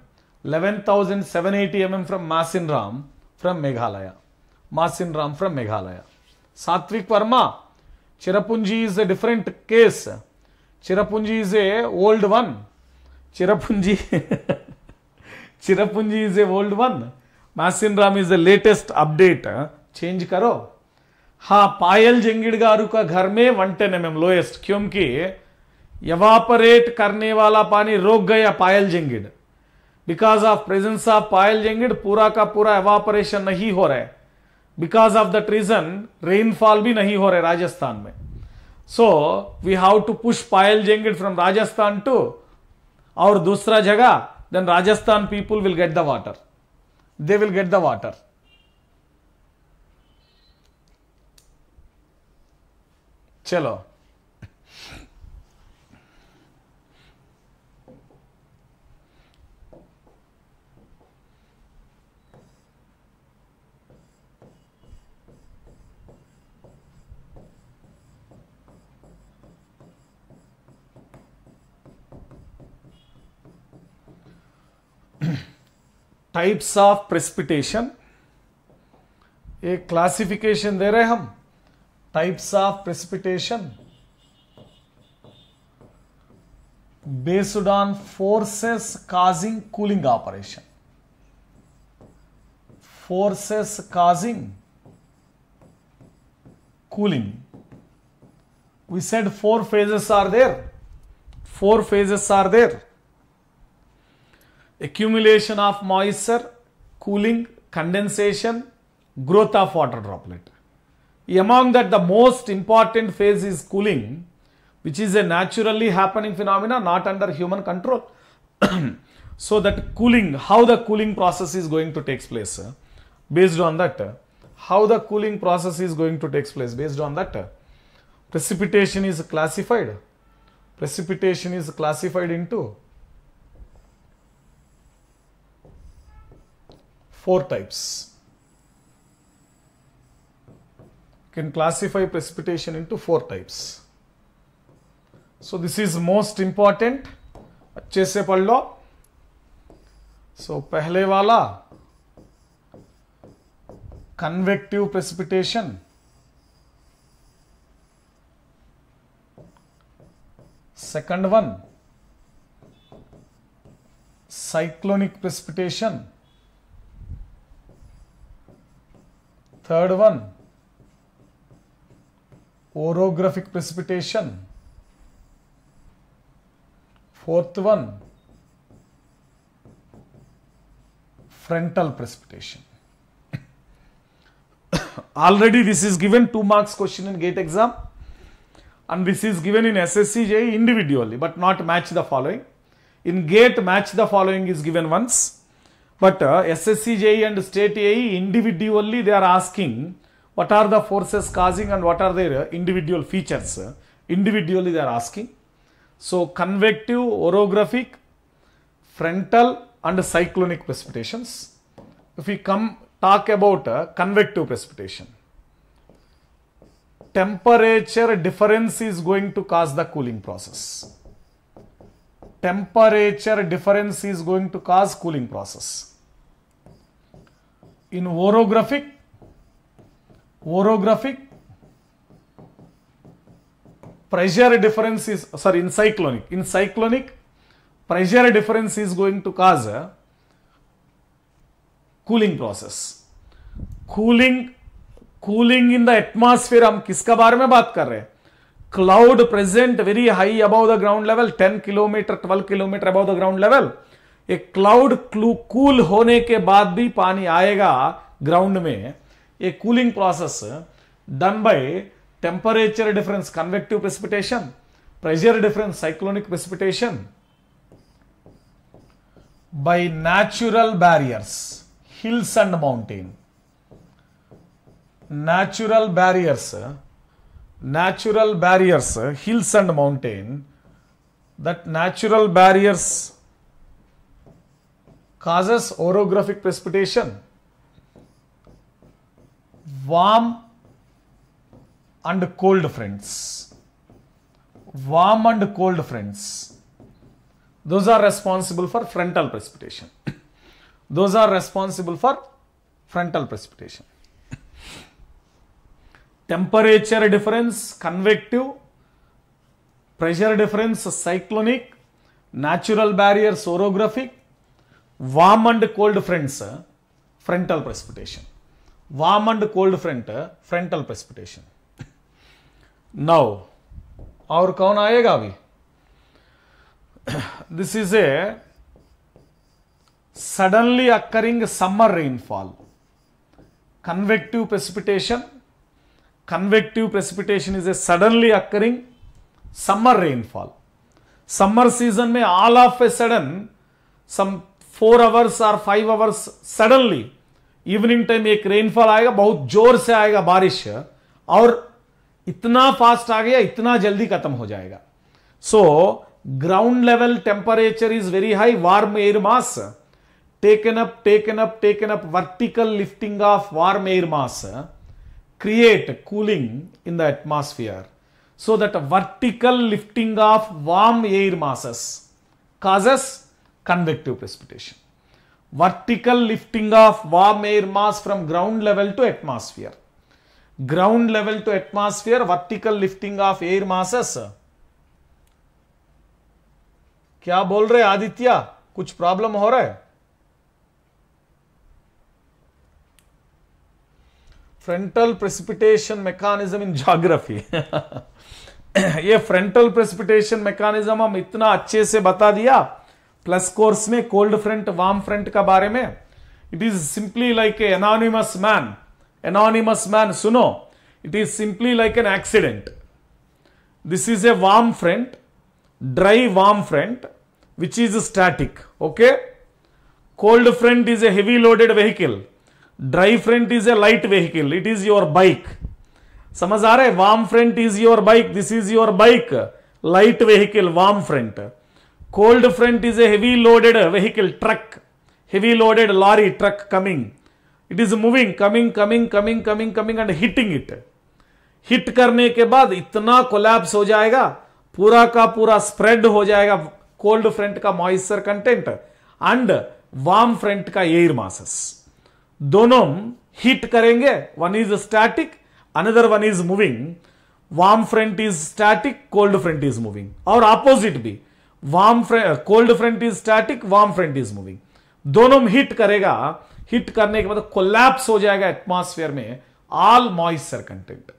11,780 mm from Masinram from Meghalaya. Masinram from Meghalaya. Satvik Varma, Chirapunji is a different case. Chirapunji is a old one. Chirapunji, Chirapunji is a old one. Masinram is the latest update. Change karo. हाँ पायल जंगिड़ गारू का घर में one ten M M lowest क्योंकि evaporate करने वाला पानी रोक गया Payal Jangid because of presence of Payal Jangid पूरा का पूरा एवापरेशन नहीं हो रहा है because of that reason rainfall भी नहीं हो रहा है राजस्थान में so we have to push Payal Jangid from Rajasthan to और दूसरा जगह then Rajasthan people will get the water they will get the water चलो टाइप्स ऑफ प्रेसिपिटेशन एक क्लासिफिकेशन दे रहे हम types of precipitation based on forces causing cooling operation forces causing cooling we said four phases are there four phases are there accumulation of moisture cooling condensation growth of water droplet among that, the most important phase is cooling, which is a naturally happening phenomena not under human control. so that cooling, how the cooling process is going to take place, uh, based on that, uh, how the cooling process is going to take place, based on that, uh, precipitation is classified. Precipitation is classified into four types. can classify precipitation into four types. So this is most important. अच्छे से पढ़ लो so, पहले वाला convective precipitation second one cyclonic precipitation third one orographic precipitation fourth one frontal precipitation already this is given 2 marks question in gate exam and this is given in ssc je individually but not match the following in gate match the following is given once but uh, ssc je and state ai individually they are asking what are the forces causing and what are their individual features. Individually they are asking. So convective, orographic, frontal and cyclonic precipitations. If we come talk about uh, convective precipitation, temperature difference is going to cause the cooling process. Temperature difference is going to cause cooling process. In orographic, orographic pressure difference is sorry in cyclonic in cyclonic pressure difference is going to cause a cooling process cooling cooling in the atmosphere हम किसका बारे में बात कर रहे हैं cloud present very high above the ground level 10 kilometre 12 kilometre above the ground level एक cloud cool होने के बाद भी पानी आएगा ग्राउंड में a cooling process done by temperature difference convective precipitation, pressure difference cyclonic precipitation by natural barriers, hills and mountain. Natural barriers, natural barriers, hills and mountain, that natural barriers causes orographic precipitation warm and cold friends. Warm and cold friends. Those are responsible for frontal precipitation. Those are responsible for frontal precipitation. Temperature difference, convective, pressure difference, cyclonic, natural barriers orographic, warm and cold fronts, frontal precipitation. warm and cold front frontal precipitation now aur kaun aayega abhi this is a suddenly occurring summer rainfall convective precipitation convective precipitation is a suddenly occurring summer rainfall summer season may all of a sudden some 4 hours or 5 hours suddenly evening time एक rainfall आएगा बहुत जोर से आएगा बारिश और इतना fast आ गया इतना जल्दी खत्म हो जाएगा so ground level temperature is very high warm air mass taken up taken up taken up vertical lifting of warm air mass create cooling in the atmosphere so that vertical lifting of warm air masses causes convective precipitation vertical lifting of warm air mass from ground level to atmosphere. Ground level to atmosphere, vertical lifting of air masses. क्या बोल रहे आदित्य कुछ problem हो रहा है frontal precipitation mechanism in geography ये frontal precipitation mechanism हम इतना अच्छे से बता दिया प्लस कोर्स में कोल्ड फ्रंट वार्म फ्रंट का बारे में it is simply like a anonymous man anonymous man सुनो it is simply like an accident this is a warm front dry warm front which is static okay cold front is a heavy loaded vehicle dry front is a light vehicle it is your bike समझ आ रहा है warm front is your bike this is your bike light vehicle warm front cold front is a heavy loaded vehicle truck heavy loaded lorry truck coming it is moving coming coming coming coming coming and hitting it hit करने के बाद इतना collapse हो जाएगा पूरा का पूरा spread हो जाएगा कोल्ड फ्रंट का moisture content and warm front का एयर मासस दोनों हिट करेंगे one is static another one is moving warm front is static cold front is moving और अपोजिट भी warm cold front is static warm front is moving दोनों में hit करेगा hit करने के बाद कोलैप्स हो जाएगा एटमॉस्फेयर में all moisture content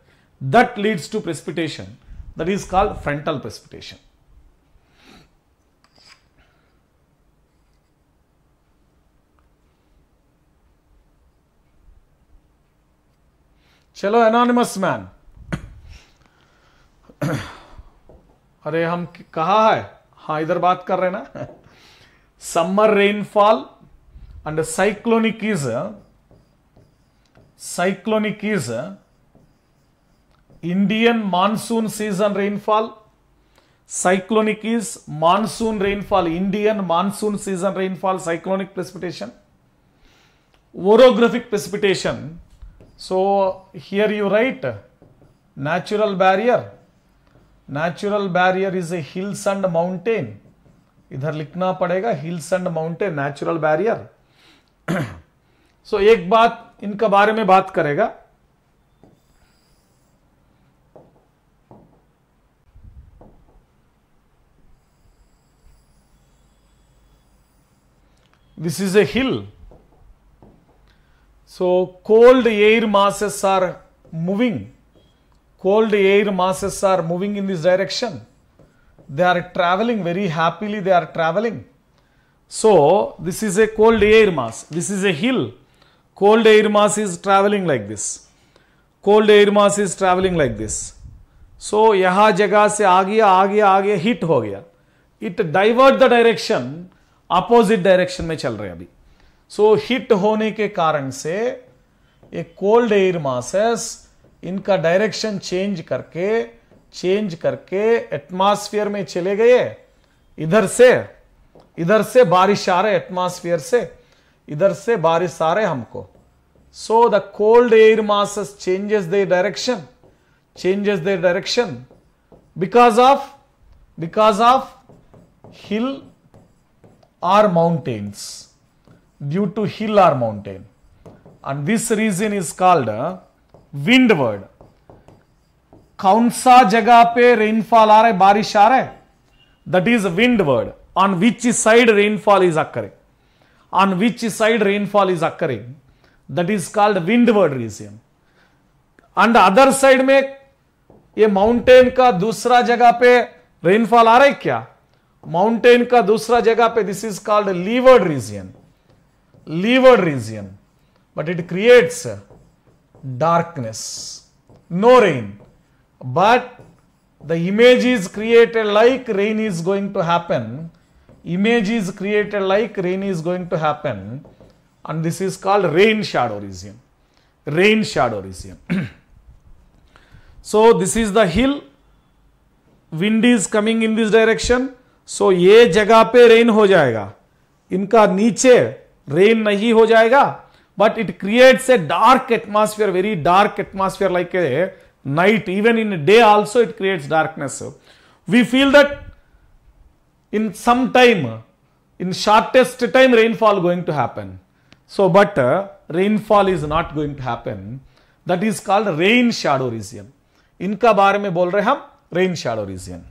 that leads to precipitation that is called frontal precipitation चलो एनोनिमस मैन अरे हम कहा है हाँ इधर बात कर रहे ना समर रेनफॉल एंड साइक्लोनिक साइक्लोनिकीज इंडियन मानसून सीजन रेनफॉल साइक्लोनिकीज monsoon rainfall Indian monsoon season rainfall cyclonic precipitation orographic precipitation so here you write natural barrier natural barrier is a hills and mountain इधर लिखना पड़ेगा hills and mountain natural barrier so एक बात इनका बारे में बात करेगा this is a hill so cold air masses are moving cold air masses are moving in this direction. They are traveling very happily, they are traveling. So, this is a cold air mass. This is a hill. Cold air mass is traveling like this. Cold air mass is traveling like this. So, yaha जगह se आ गया आ गया आ gaya hit हो गया it divert the direction opposite direction में चल रहे अभी so so, hit hone ke karan se a cold air masses इनका डायरेक्शन चेंज करके चेंज करके एटमॉस्फेयर में चले गए इधर से इधर से बारिश आ रहे एटमॉस्फेयर से इधर से बारिश आ रहे हमको so the cold air masses changes the direction changes the direction because of because of hill or mountains due to hill or mountain and this region is called windward कौन सा जगह पे रेनफॉल आ रहा है बारिश आ रहा है that is windward on which side rainfall is occurring on which side rainfall is occurring that is called windward region and other side में ये माउंटेन का दूसरा जगह पे रेनफॉल आ रहा है क्या माउंटेन का दूसरा जगह पे this is called leeward region leeward region but it creates darkness, no rain. But the image is created like rain is going to happen. Image is created like rain is going to happen. And this is called rain shadow region. Rain shadow region. so this is the hill. Wind is coming in this direction. so, ye jagah pe rain ho jayega inka niche rain nahi ho jayega but it creates a dark atmosphere, very dark atmosphere like a night. Even in a day also it creates darkness. We feel that in some time, in shortest time rainfall going to happen. So, but uh, rainfall is not going to happen. That is called rain shadow region. Inka बारे mein bol rahe हम rain shadow region.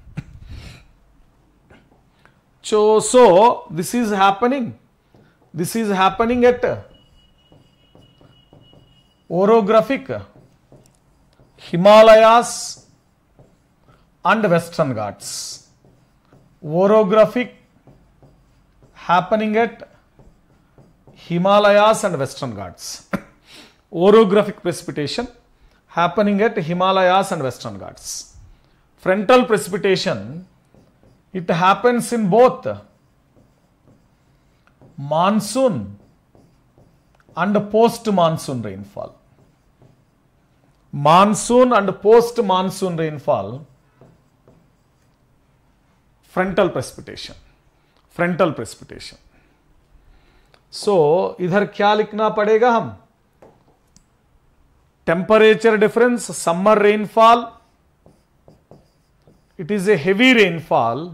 so so this is happening this is happening at orographic Himalayas and Western Ghats. Orographic happening at Himalayas and Western Ghats. orographic precipitation happening at Himalayas and Western Ghats. Frontal precipitation, it happens in both monsoon and post monsoon rainfall. Monsoon and post monsoon rainfall, frontal precipitation. Frontal precipitation. so, इधर क्या लिखना पड़ेगा हम temperature difference summer rainfall it is a heavy rainfall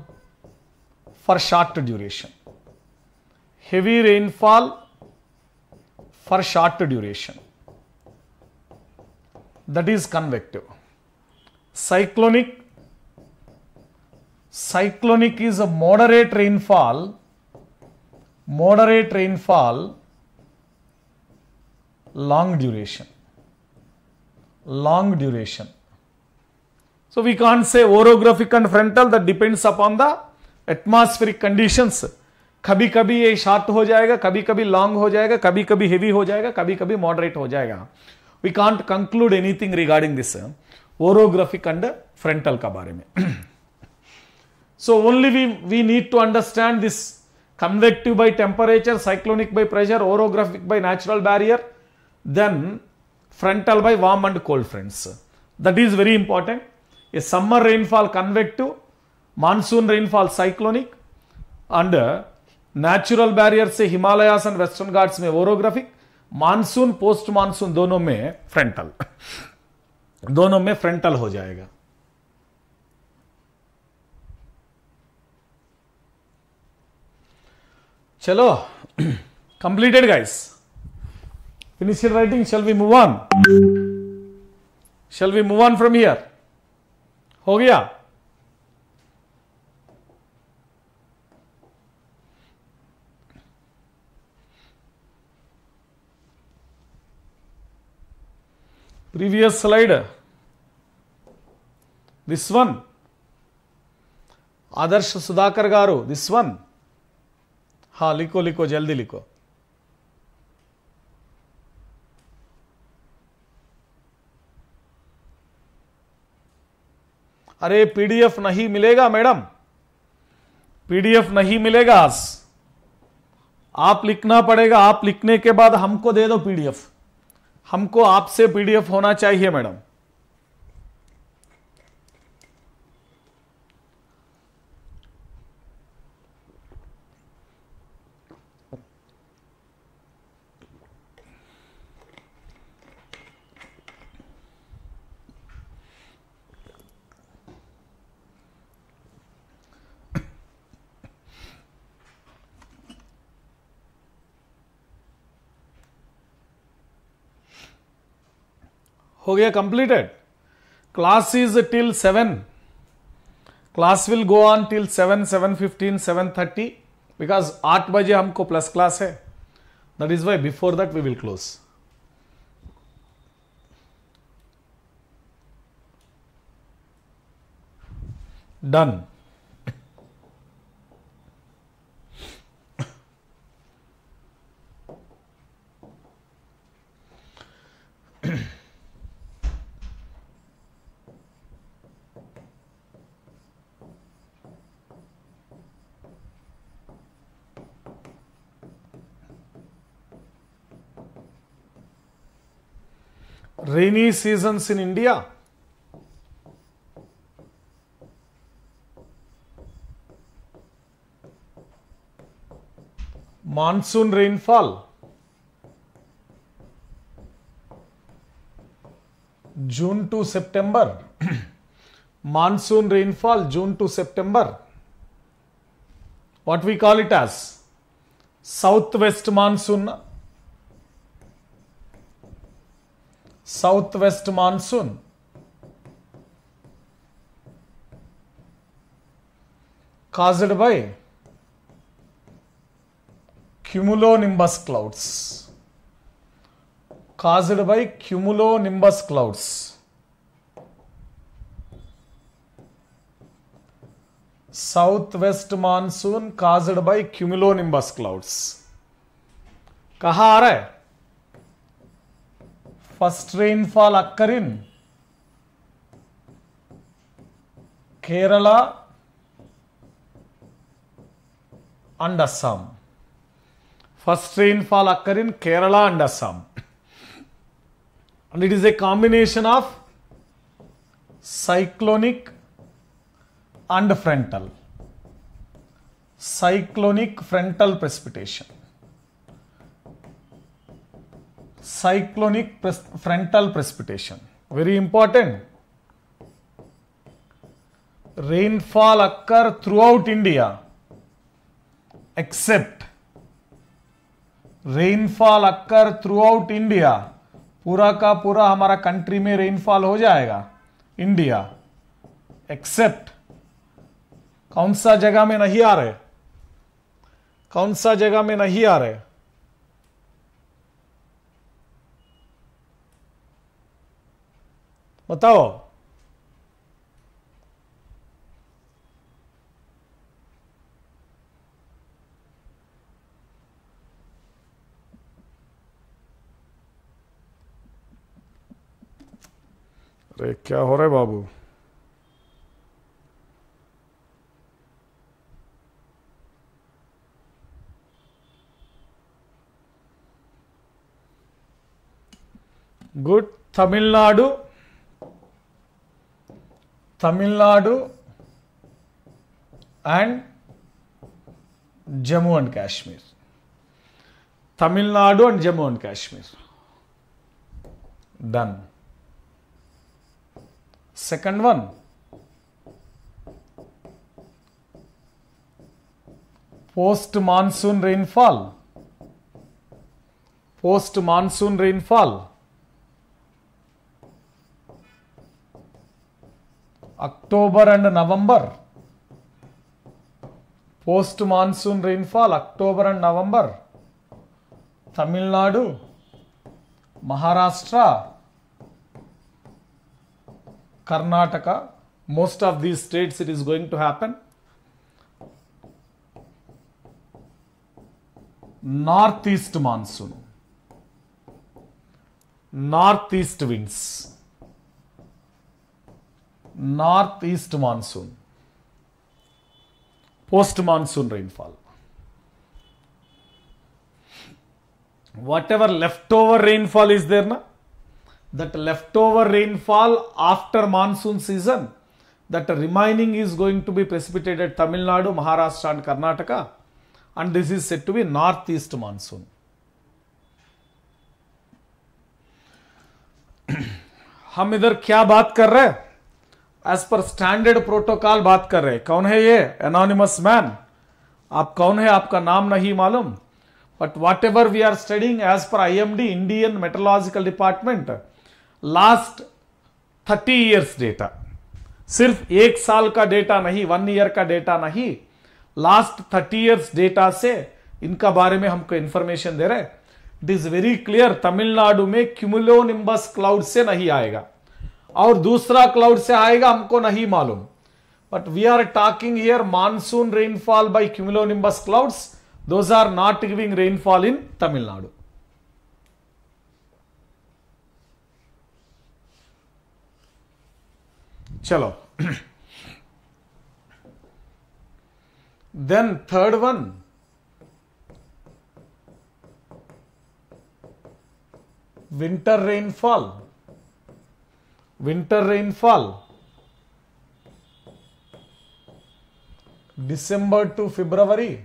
for short duration heavy rainfall for short duration. That is convective. Cyclonic, cyclonic is a moderate rainfall, moderate rainfall, long duration, long duration. So we can't say orographic and frontal that depends upon the atmospheric conditions. कभी कभी ये short हो जाएगा कभी कभी long हो जाएगा कभी कभी हेवी हो जाएगा कभी कभी मॉडरेट हो जाएगा we can't conclude anything regarding this orographic and frontal का बारे में so only we we need to understand this convective by temperature cyclonic by pressure orographic by natural barrier then frontal by warm and cold friends that is very important a summer rainfall convective monsoon rainfall cyclonic under natural barrier से Himalayas and western Ghats में orographic monsoon post monsoon दोनों में frontal दोनों में frontal हो जाएगा चलो completed guys initial writing shall we move on shall we move on from here हो गया previous slide this one Adarsh Sudhakar garu this one हाँ लिखो लिखो जल्दी लिखो अरे पीडीएफ नहीं मिलेगा मैडम पीडीएफ नहीं मिलेगा आज आप लिखना पड़ेगा आप लिखने के बाद हमको दे दो पीडीएफ हमको आपसे पीडीएफ होना चाहिए मैडम हो गया completed class is till seven class will go on till seven seven fifteen seven thirty because आठ बजे हमको प्लस क्लास है that is why before that we will close done rainy seasons in India? Monsoon rainfall. June to September. monsoon rainfall June to September. What we call it as southwest monsoon south west monsoon caused by cumulonimbus clouds caused by cumulonimbus clouds south west monsoon caused by cumulonimbus clouds कहा आ रहा है first rainfall occur in Kerala and Assam. First rainfall occur in Kerala and Assam. And it is a combination of cyclonic and frontal. Cyclonic frontal precipitation. cyclonic pres frontal precipitation. Very important. Rainfall occur throughout India except rainfall occur throughout India पूरा का पूरा हमारा country में rainfall हो जाएगा India accept कौन सा जगह में नहीं आ रहे कौन सा जगह में नहीं आ रहे बताओ अरे क्या हो रहा है बाबू good Tamil Nadu Tamil Nadu and Jammu and Kashmir. Tamil Nadu and Jammu and Kashmir. Done. Second one. Post monsoon rainfall. Post monsoon rainfall. October and November. Post monsoon rainfall October and November. Tamil Nadu, Maharashtra, Karnataka, most of these states it is going to happen. Northeast monsoon, northeast winds. northeast monsoon, post monsoon rainfall. Whatever leftover rainfall is there, na? that leftover rainfall after monsoon season, that remaining is going to be precipitated Tamil Nadu, Maharashtra and Karnataka and this is said to be northeast monsoon. हम इधर क्या बात कर रहे हैं as per standard protocol बात कर रहे कौन है ये एनोनिमस मैन आप कौन है आपका नाम नहीं मालूम but whatever we are studying as per I M D Indian meteorological department last thirty years data सिर्फ एक साल का डेटा नहीं वन ईयर का डेटा नहीं लास्ट थर्टी ईयर्स डेटा से इनका बारे में हमको इंफॉर्मेशन दे रहे it is very clear Tamil Nadu में क्यूमुलो क्लाउड से नहीं आएगा और दूसरा क्लाउड से आएगा हमको नहीं मालूम but we are talking here monsoon rainfall by cumulonimbus clouds those are not giving rainfall in Tamil Nadu चलो then third one winter rainfall winter rainfall December to February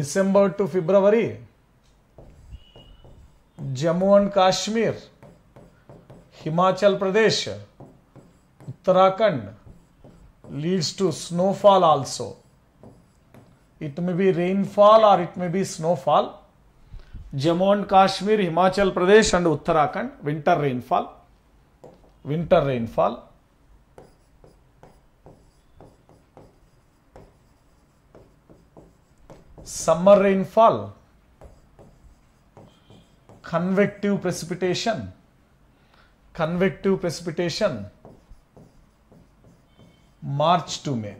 December to February Jammu and Kashmir Himachal Pradesh Uttarakhand leads to snowfall also it may be rainfall or it may be snowfall Jammu and Kashmir Himachal Pradesh and Uttarakhand winter rainfall winter rainfall summer rainfall convective precipitation convective precipitation March to May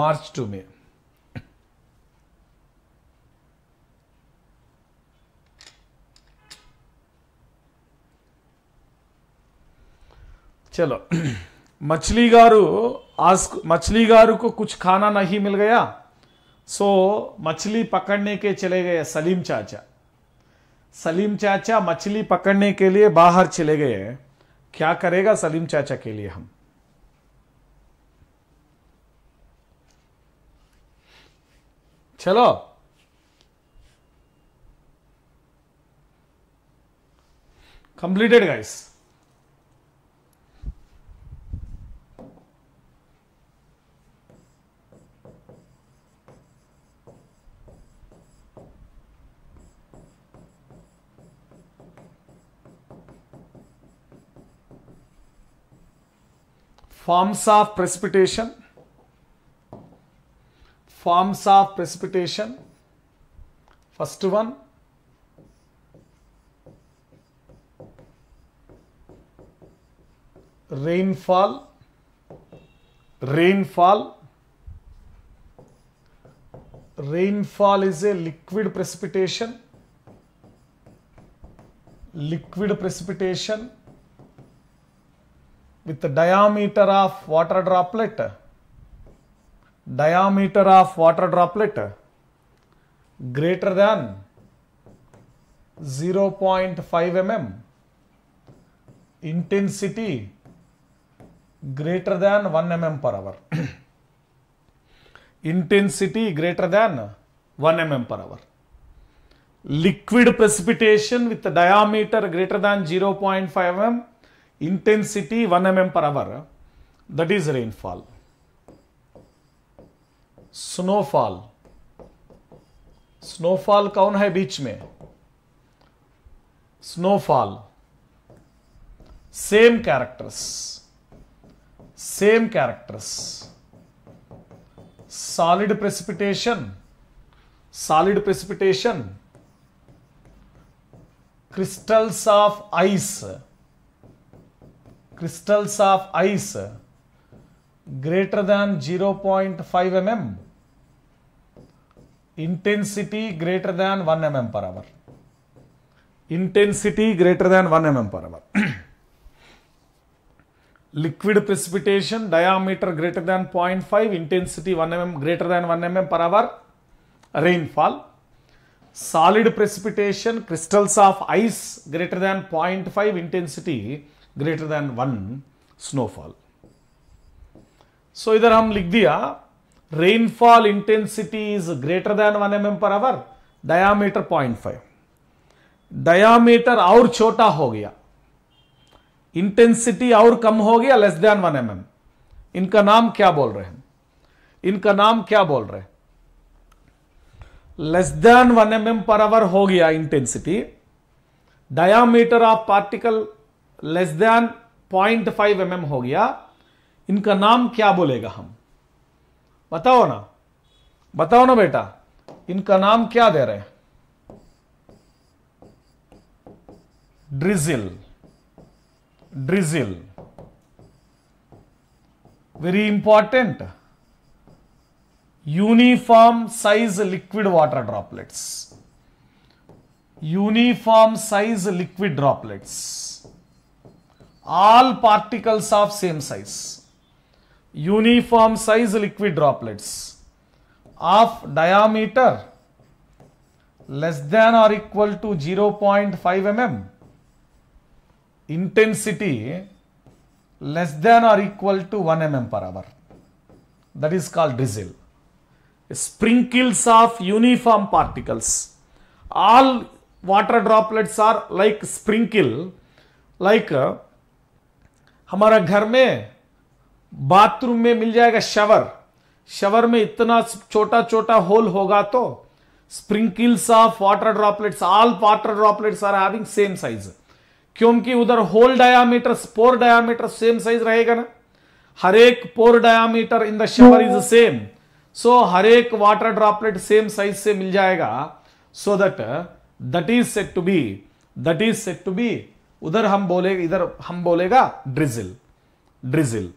March to May चलो मछली गारू आज मछली गारू को कुछ खाना नहीं मिल गया सो मछली पकड़ने के चले गए सलीम चाचा सलीम चाचा मछली पकड़ने के लिए बाहर चले गए क्या करेगा सलीम चाचा के लिए हम चलो completed guys forms of precipitation forms of precipitation first one rainfall rainfall rainfall is a liquid precipitation liquid precipitation with the diameter of water droplet diameter of water droplet greater than 0.5 mm intensity greater than 1 mm per hour intensity greater than 1 mm per hour liquid precipitation with the diameter greater than 0.5 mm intensity 1 mm per hour, that is rainfall. Snowfall. Snowfall kaun hai beech mein Snowfall. Same characters. Same characters. Solid precipitation. Solid precipitation. Crystals of ice. crystals of ice greater than 0.5 mm intensity greater than 1 mm per hour intensity greater than 1 mm per hour liquid precipitation diameter greater than 0.5 intensity 1 mm greater than 1 mm per hour rainfall solid precipitation crystals of ice greater than 0.5 intensity greater than 1 snowfall. So इधर हम लिख दिया rainfall intensity is greater than 1 mm per hour diameter 0.5 diameter और छोटा हो गया intensity और कम हो गया less than one M M इनका नाम क्या बोल रहे हैं इनका नाम क्या बोल रहे हैं less than one M M per hour हो गया intensity diameter of particle less than point five M हो गया इनका नाम क्या बोलेगा हम बताओ ना बताओ ना बेटा इनका नाम क्या दे रहे हैं drizzle drizzle very important uniform size liquid water droplets uniform size liquid droplets all particles of same size, uniform size liquid droplets of diameter less than or equal to 0.5 mm, intensity less than or equal to 1 mm per hour. That is called drizzle. Sprinkles of uniform particles. All water droplets are like sprinkle, like uh, हमारा घर में bathroom में मिल जाएगा shower shower में इतना छोटा छोटा होल होगा तो sprinkles of water droplets all water droplets are having same size क्योंकि उधर hole diameter pore diameter same size रहेगा ना हर एक pore diameter in the shower is same so हर एक वाटर ड्रॉपलेट सेम साइज से मिल जाएगा so that that is set to be that is set to be उधर हम बोले इधर हम बोलेगा ड्रिजिल ड्रिजिल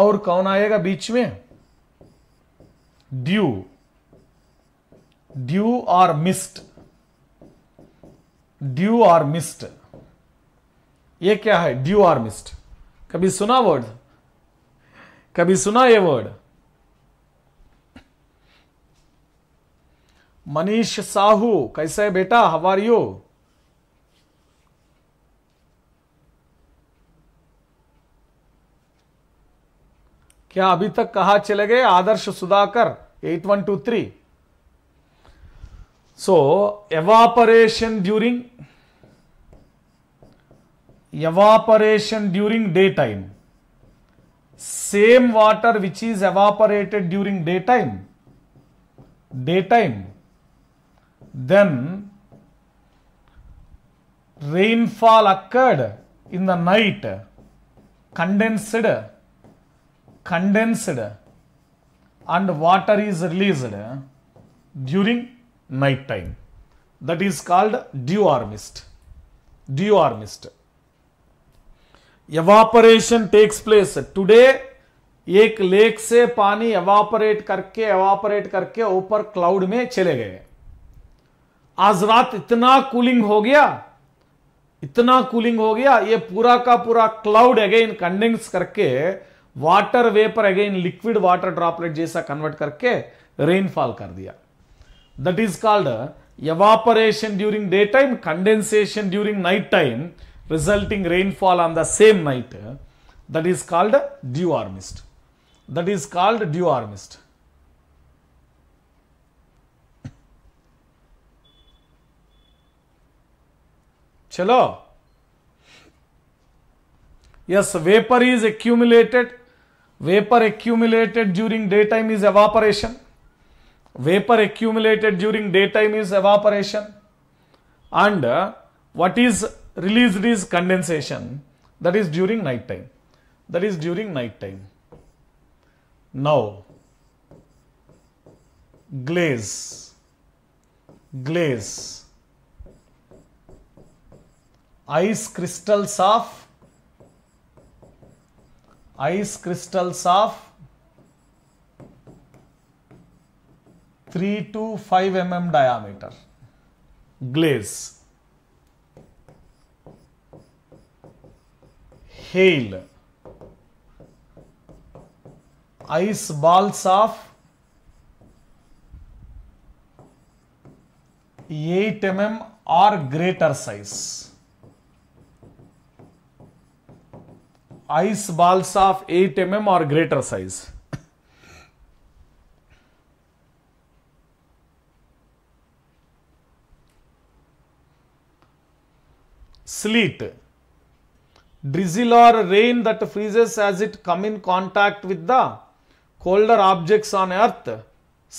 और कौन आएगा बीच में ड्यू ड्यू और मिस्ट ड्यू और मिस्ट ये क्या है ड्यू और मिस्ट कभी सुना वर्ड कभी सुना ये वर्ड मनीष साहू कैसा है बेटा हवार यू क्या अभी तक कहा चले गए Adarsh Sudhakar 8123 so evaporation during evaporation during daytime same water which is evaporated during daytime daytime Then rainfall occurred in the night, condensed, condensed and water is released during night time. That is called dew or mist. Dew or mist. evaporation takes place today एक lake से पानी evaporate करके evaporate करके ऊपर cloud में चले गए आज रात इतना कूलिंग हो गया इतना कूलिंग हो गया ये पूरा का पूरा क्लाउड अगेन कंडेंस करके water vapour again liquid water droplet जैसा कन्वर्ट करके रेनफॉल कर दिया that is called evaporation during day time condensation during night time resulting rainfall on the same night that is called dew or mist that is called dew or mist Chalo. Yes, vapor is accumulated. Vapor accumulated during daytime is evaporation. Vapor accumulated during daytime is evaporation. And uh, what is released is condensation. That is during night time. That is during night time. Now, glaze. Glaze ice crystals of ice crystals of 3 to 5 mm diameter glaze hail ice balls of 8 mm or greater size ice ball साफ eight m m और greater size sleet drizzle और rain that freezes as it come in contact with the colder objects on earth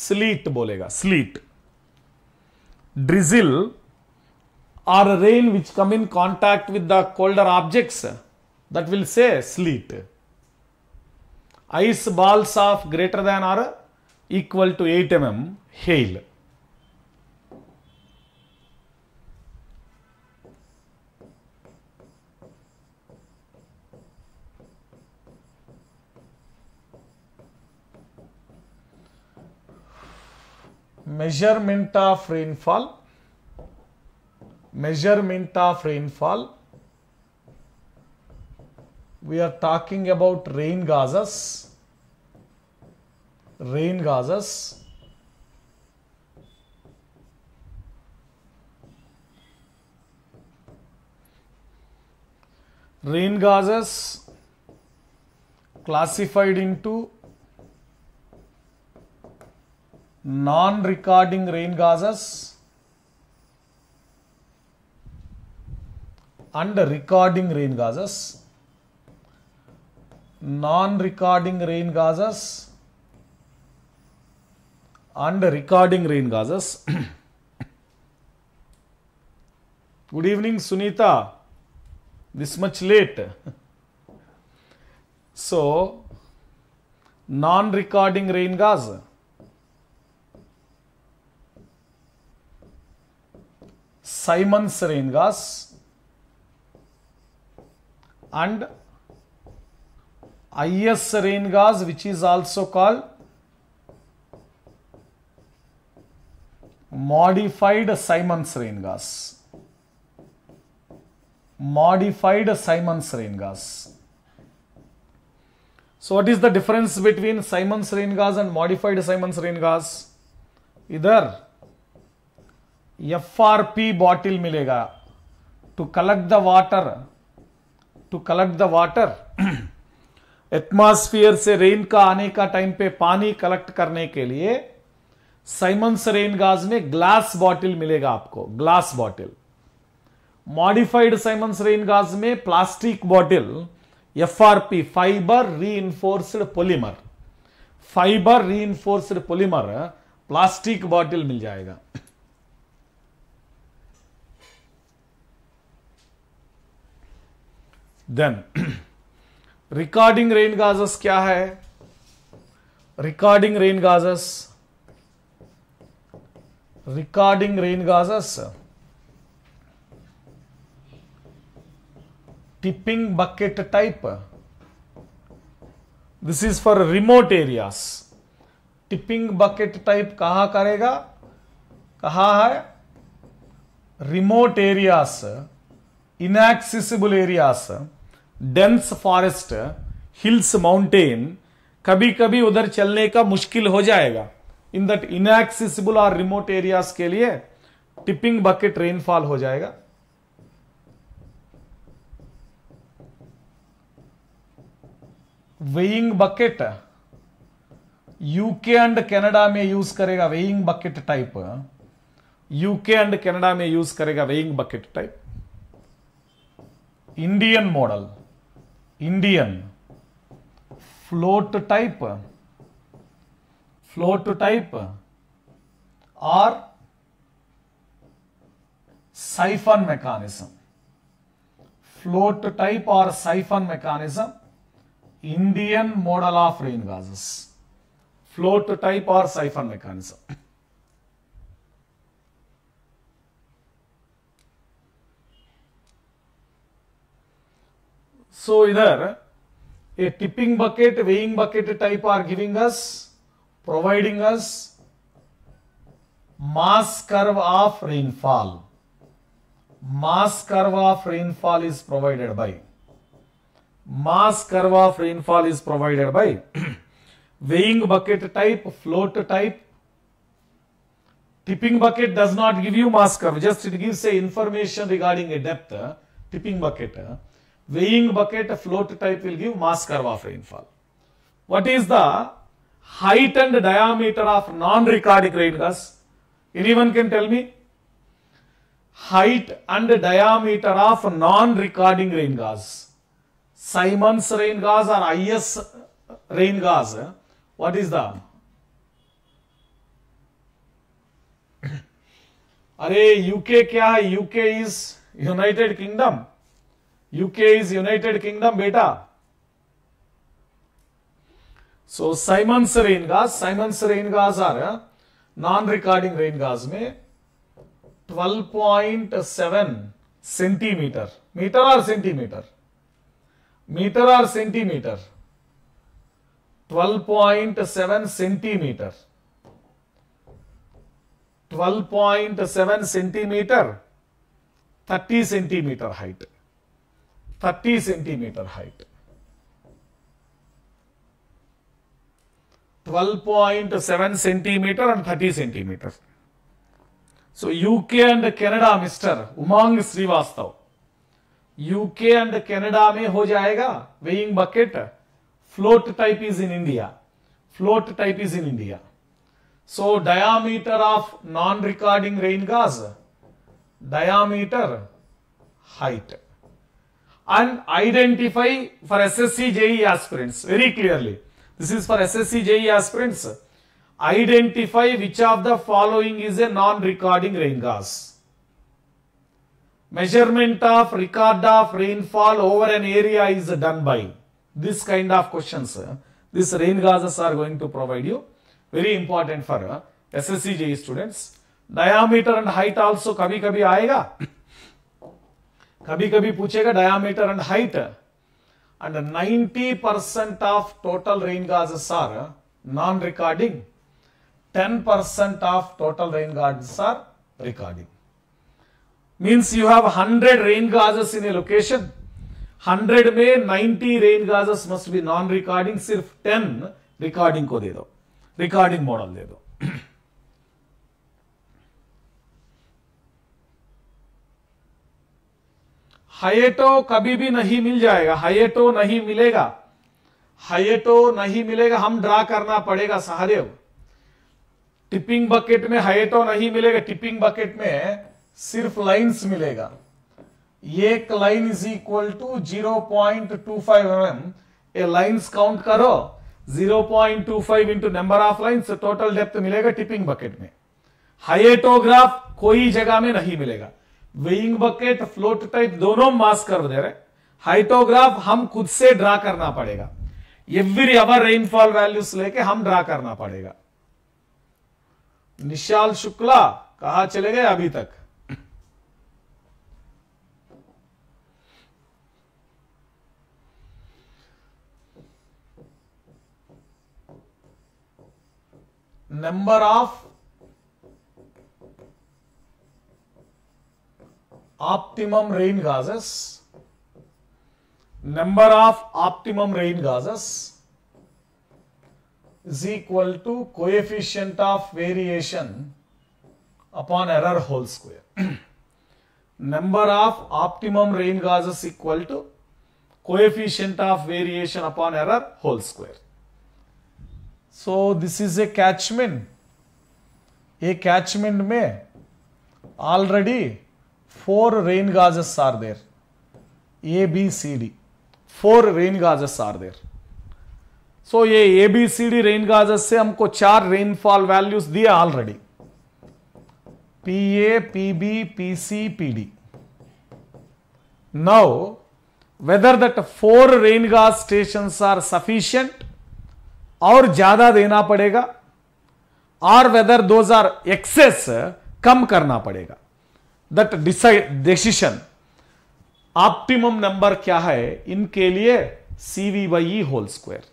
sleet बोलेगा sleet drizzle or rain which come in contact with the colder objects that will say sleet. Ice balls of greater than or equal to 8 mm hail. measurement of rainfall measurement of rainfall we are talking about rain gases, rain gases. Rain gases classified into non-recording rain gases and recording rain gases non-recording rain gauges and recording rain gauges. Good evening Sunita, this much late. so, non-recording rain gas, Simon's rain gas and IS rain gas which is also called modified Simon rain gas. Modified Simon rain gas. So what is the difference between Simon rain gas and modified Simon rain gas? Either FRP bottle milega to collect the water to collect the water atmosphere से rain का आने का time पे पानी collect करने के लिए Symonds rain gauge में ग्लास बॉटल मिलेगा आपको glass bottle modified Symons rain gauge में plastic bottle FRP fibre reinforced polymer fibre reinforced polymer plastic bottle मिल जाएगा देन रिकॉर्डिंग रेन गाजस क्या है recording rain gauges recording rain gauges tipping bucket type this is for remote areas tipping bucket type कहां करेगा कहा है remote areas inaccessible areas dense forest hills mountain कभी कभी उधर चलने का मुश्किल हो जाएगा इन दट इनएक्सेसिबल और रिमोट एरियाज के लिए टिपिंग बकेट रेनफॉल हो जाएगा weighing bucket UK and Canada में यूज करेगा weighing bucket type UK and Canada में यूज करेगा weighing bucket type Indian model Indian float type float type or siphon mechanism float type और siphon mechanism Indian model of rain gauges float type और siphon mechanism So either a tipping bucket, weighing bucket type are giving us, providing us mass curve of rainfall. Mass curve of rainfall is provided by. Mass curve of rainfall is provided by weighing bucket type, float type. Tipping bucket does not give you mass curve, just it gives say information regarding a depth, tipping bucket. weighing bucket float type will give mass curve of rainfall. What is the height and diameter of non recording rain gas? Anyone can tell me? Height and diameter of non-recording rain gas. Simon's rain gas or IS rain gas. What is the? अरे UK क्या है UK is United Kingdom UK is United Kingdom बेटा so Symons rain gauge Symons rain gauge are non recording rain gauge में 12.7 centimetre metre और centimetre metre और centimetre 12.7 centimetre 12.7 centimetre 30 centimetre height 30 centimetre height 12.7 centimetre and 30 centimetre so UK and Canada Mister Umang Srivastava UK and Canada में हो जाएगा weighing bucket float type is in India float type is in India so diameter of non recording rain gauge diameter height and identify for SSC JE aspirants very clearly. This is for SSC JE aspirants. Identify which of the following is a non-recording rain gauge. Measurement of record of rainfall over an area is done by this kind of questions. These rain gauges are going to provide you. Very important for SSC JE students. Diameter and height also kabhi kabhi aayega. कभी कभी पूछेगा diameter and height and 90% of total rain gauges are non-recording 10% of total rain gauges are recording means you have 100 rain gauges in a location 100 में 90 rain gauges must be non-recording सिर्फ 10 recording को दे दो recording model दे दो हाइएटो कभी भी नहीं मिल जाएगा हाइटो नहीं मिलेगा हाइटो नहीं मिलेगा हम ड्रा करना पड़ेगा सहदेव टिपिंग बकेट में हाइटो नहीं मिलेगा टिपिंग बकेट में सिर्फ लाइंस मिलेगा एक line is equal to zero point two five m m ये लाइन्स काउंट करो zero point two five into number of line total depth मिलेगा टिपिंग बकेट में हाइटोग्राफ कोई जगह में नहीं मिलेगा वेइंग बकेट फ्लोट टाइप दोनों मास कर दे रहे हाइटोग्राफ हम खुद से ड्रा करना पड़ेगा एवरी अवर रेनफॉल वैल्यूज लेके हम ड्रा करना पड़ेगा निशाल शुक्ला कहा चले गए अभी तक number of optimum rain gases, number of optimum rain gases is equal to coefficient of variation upon error whole square. number of optimum rain gases equal to coefficient of variation upon error whole square. So this is a catchment. ये catchment में already four rain gauges are there a b c d four rain gauges are there so so, ये A B C D rain gauges से हमको चार rainfall values दिया already P A P B P C P D now whether that four rain gauge stations are sufficient और ज्यादा देना पड़ेगा और वेदर दोज आर एक्सेस कम करना पड़ेगा दट डिसीशन ऑप्टिमम नंबर क्या है इनके लिए सीवी बाई होल स्क्वायर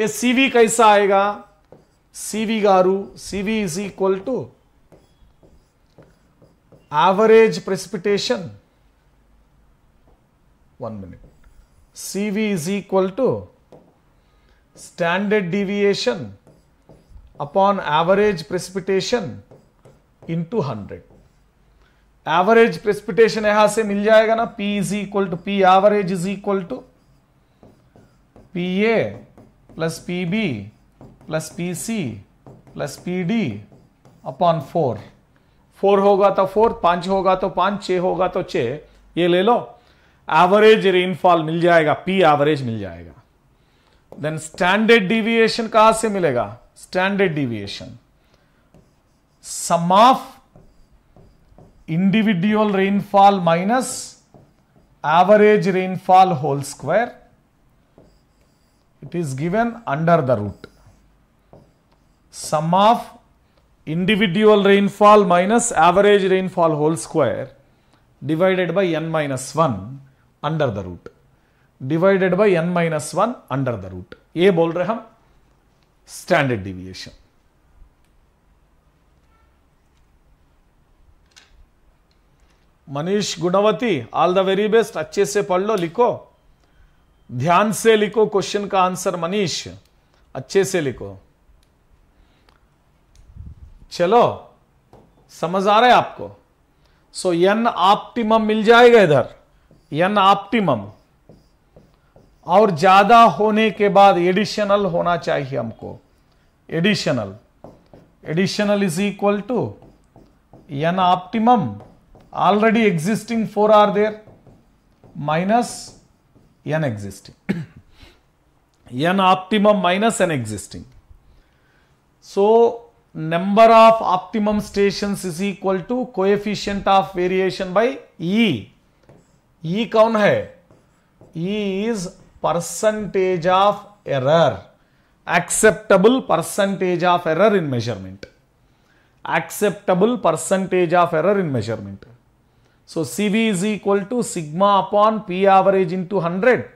ये सीवी कैसा आएगा सीवी गारू CV is equal to average precipitation one minute CV is equal to standard deviation upon average precipitation into hundred average precipitation यहां से मिल जाएगा ना P is equal to P average is equal to P A plus P B plus P C plus P D upon four four होगा तो four पांच होगा तो पांच छ होगा तो छे ये ले लो एवरेज रेनफॉल मिल जाएगा पी एवरेज मिल जाएगा देन स्टैंडर्ड डिविएशन कहां से मिलेगा standard deviation sum of individual rainfall minus average rainfall whole square it is given under the root sum of individual rainfall minus average rainfall whole square divided by n minus 1 under the root divided by n minus 1 under the root ये बोल रहे हम standard deviation Manish Gunwati all the very best अच्छे से पढ़ लो लिखो ध्यान से लिखो क्वेश्चन का आंसर मनीष अच्छे से लिखो चलो समझ आ रहा है आपको सो यन ऑप्टिमम मिल जाएगा इधर यन ऑप्टिमम और ज्यादा होने के बाद एडिशनल होना चाहिए हमको additional additional is equal to n optimum already existing 4 are there minus n existing n optimum minus n existing so number of optimum stations is equal to coefficient of variation by e e kaun hai e is percentage of error acceptable percentage of error in measurement acceptable percentage of error in measurement So CV is equal to sigma upon P average into 100.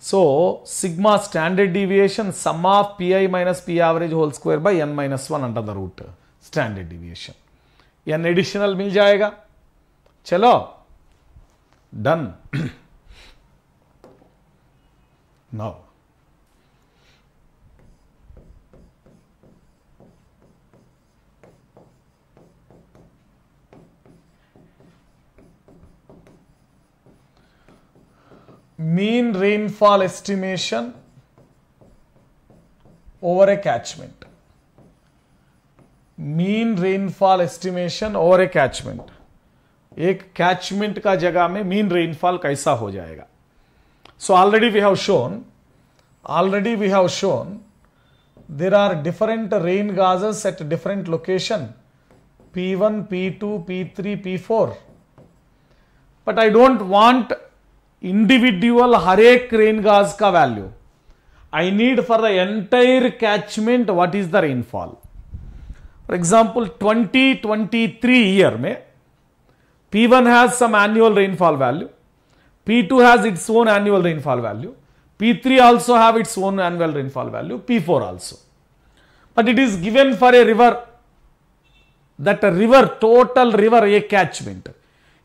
So sigma standard deviation sum of Pi minus P average whole square by n minus 1 under the root standard deviation. n additional मिल जाएगा चलो done now mean rainfall estimation over a catchment mean rainfall estimation over a catchment एक catchment का जगह में mean rainfall कैसा हो जाएगा so already we have shown already we have shown there are different rain gauges at different location P P one two P three P four but I don't want individual Hare rain gauge ka value. I need for the entire catchment what is the rainfall. For example, 2023 year mein P1 has some annual rainfall value, P2 has its own annual rainfall value, P3 also have its own annual rainfall value, P4 also. But it is given for a river that a river, total river a catchment.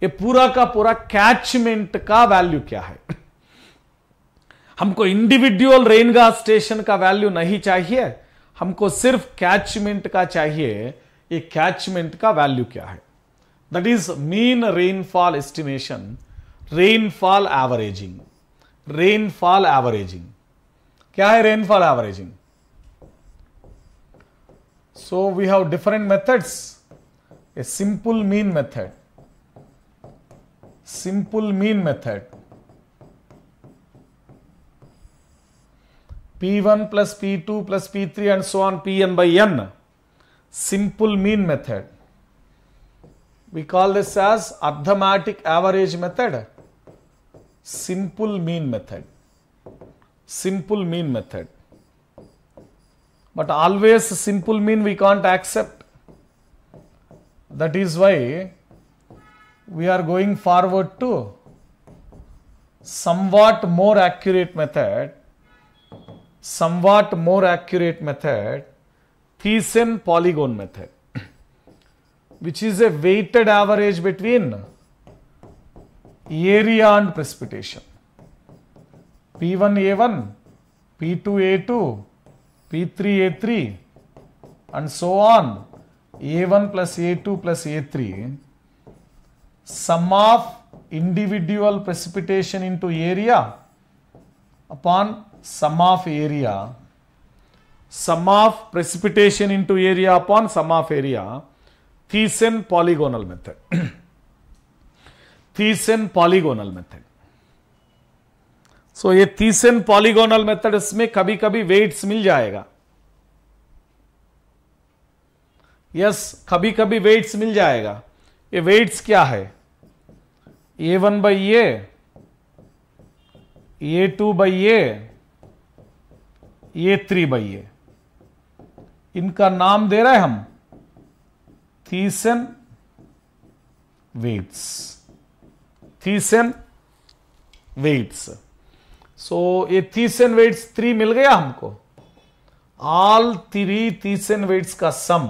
ये पूरा का पूरा catchment का value क्या है हमको individual rain gauge station का value नहीं चाहिए हमको सिर्फ कैचमेंट का चाहिए ये कैचमेंट का वैल्यू क्या है that is mean rainfall estimation rainfall averaging rainfall averaging क्या है rainfall averaging so we have different methods a simple mean method simple mean method. P1 plus P2 plus P3 and so on Pn by n. Simple mean method. We call this as arithmetic average method. Simple mean method. Simple mean method. But always simple mean we can't accept. That is why we are going forward to somewhat more accurate method, somewhat more accurate method, Thiessen polygon method, which is a weighted average between area and precipitation. P1A1, P2A2, P3A3 and so on, A1 plus A2 plus A3 sum of individual precipitation into area upon sum of area sum of precipitation into area upon sum of area Thiessen polygonal method Thiessen polygonal method सो so, ये थीसेन polygonal method इसमें कभी कभी weights मिल जाएगा yes yes, कभी कभी weights मिल जाएगा ये वेट्स क्या है A one by A two by A A three by A इनका नाम दे रहे हैं हम थीसन वेट्स थीसन वेट्स सो ये थीसन वेट्स थ्री मिल गया हमको ऑल थ्री थीसन वेट्स का सम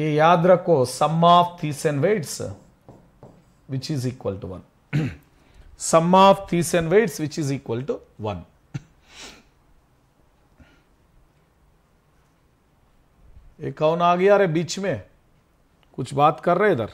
ये याद रखो sum of Thiessen weights which is equal to 1. Sum of these and weights which is equal to 1. ये कौन आ गया अरे बीच में कुछ बात कर रहे इधर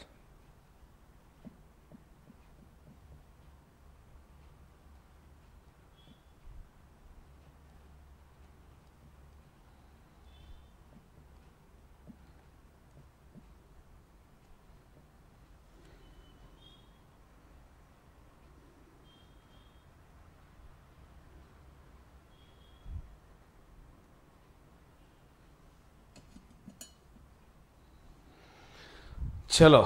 चलो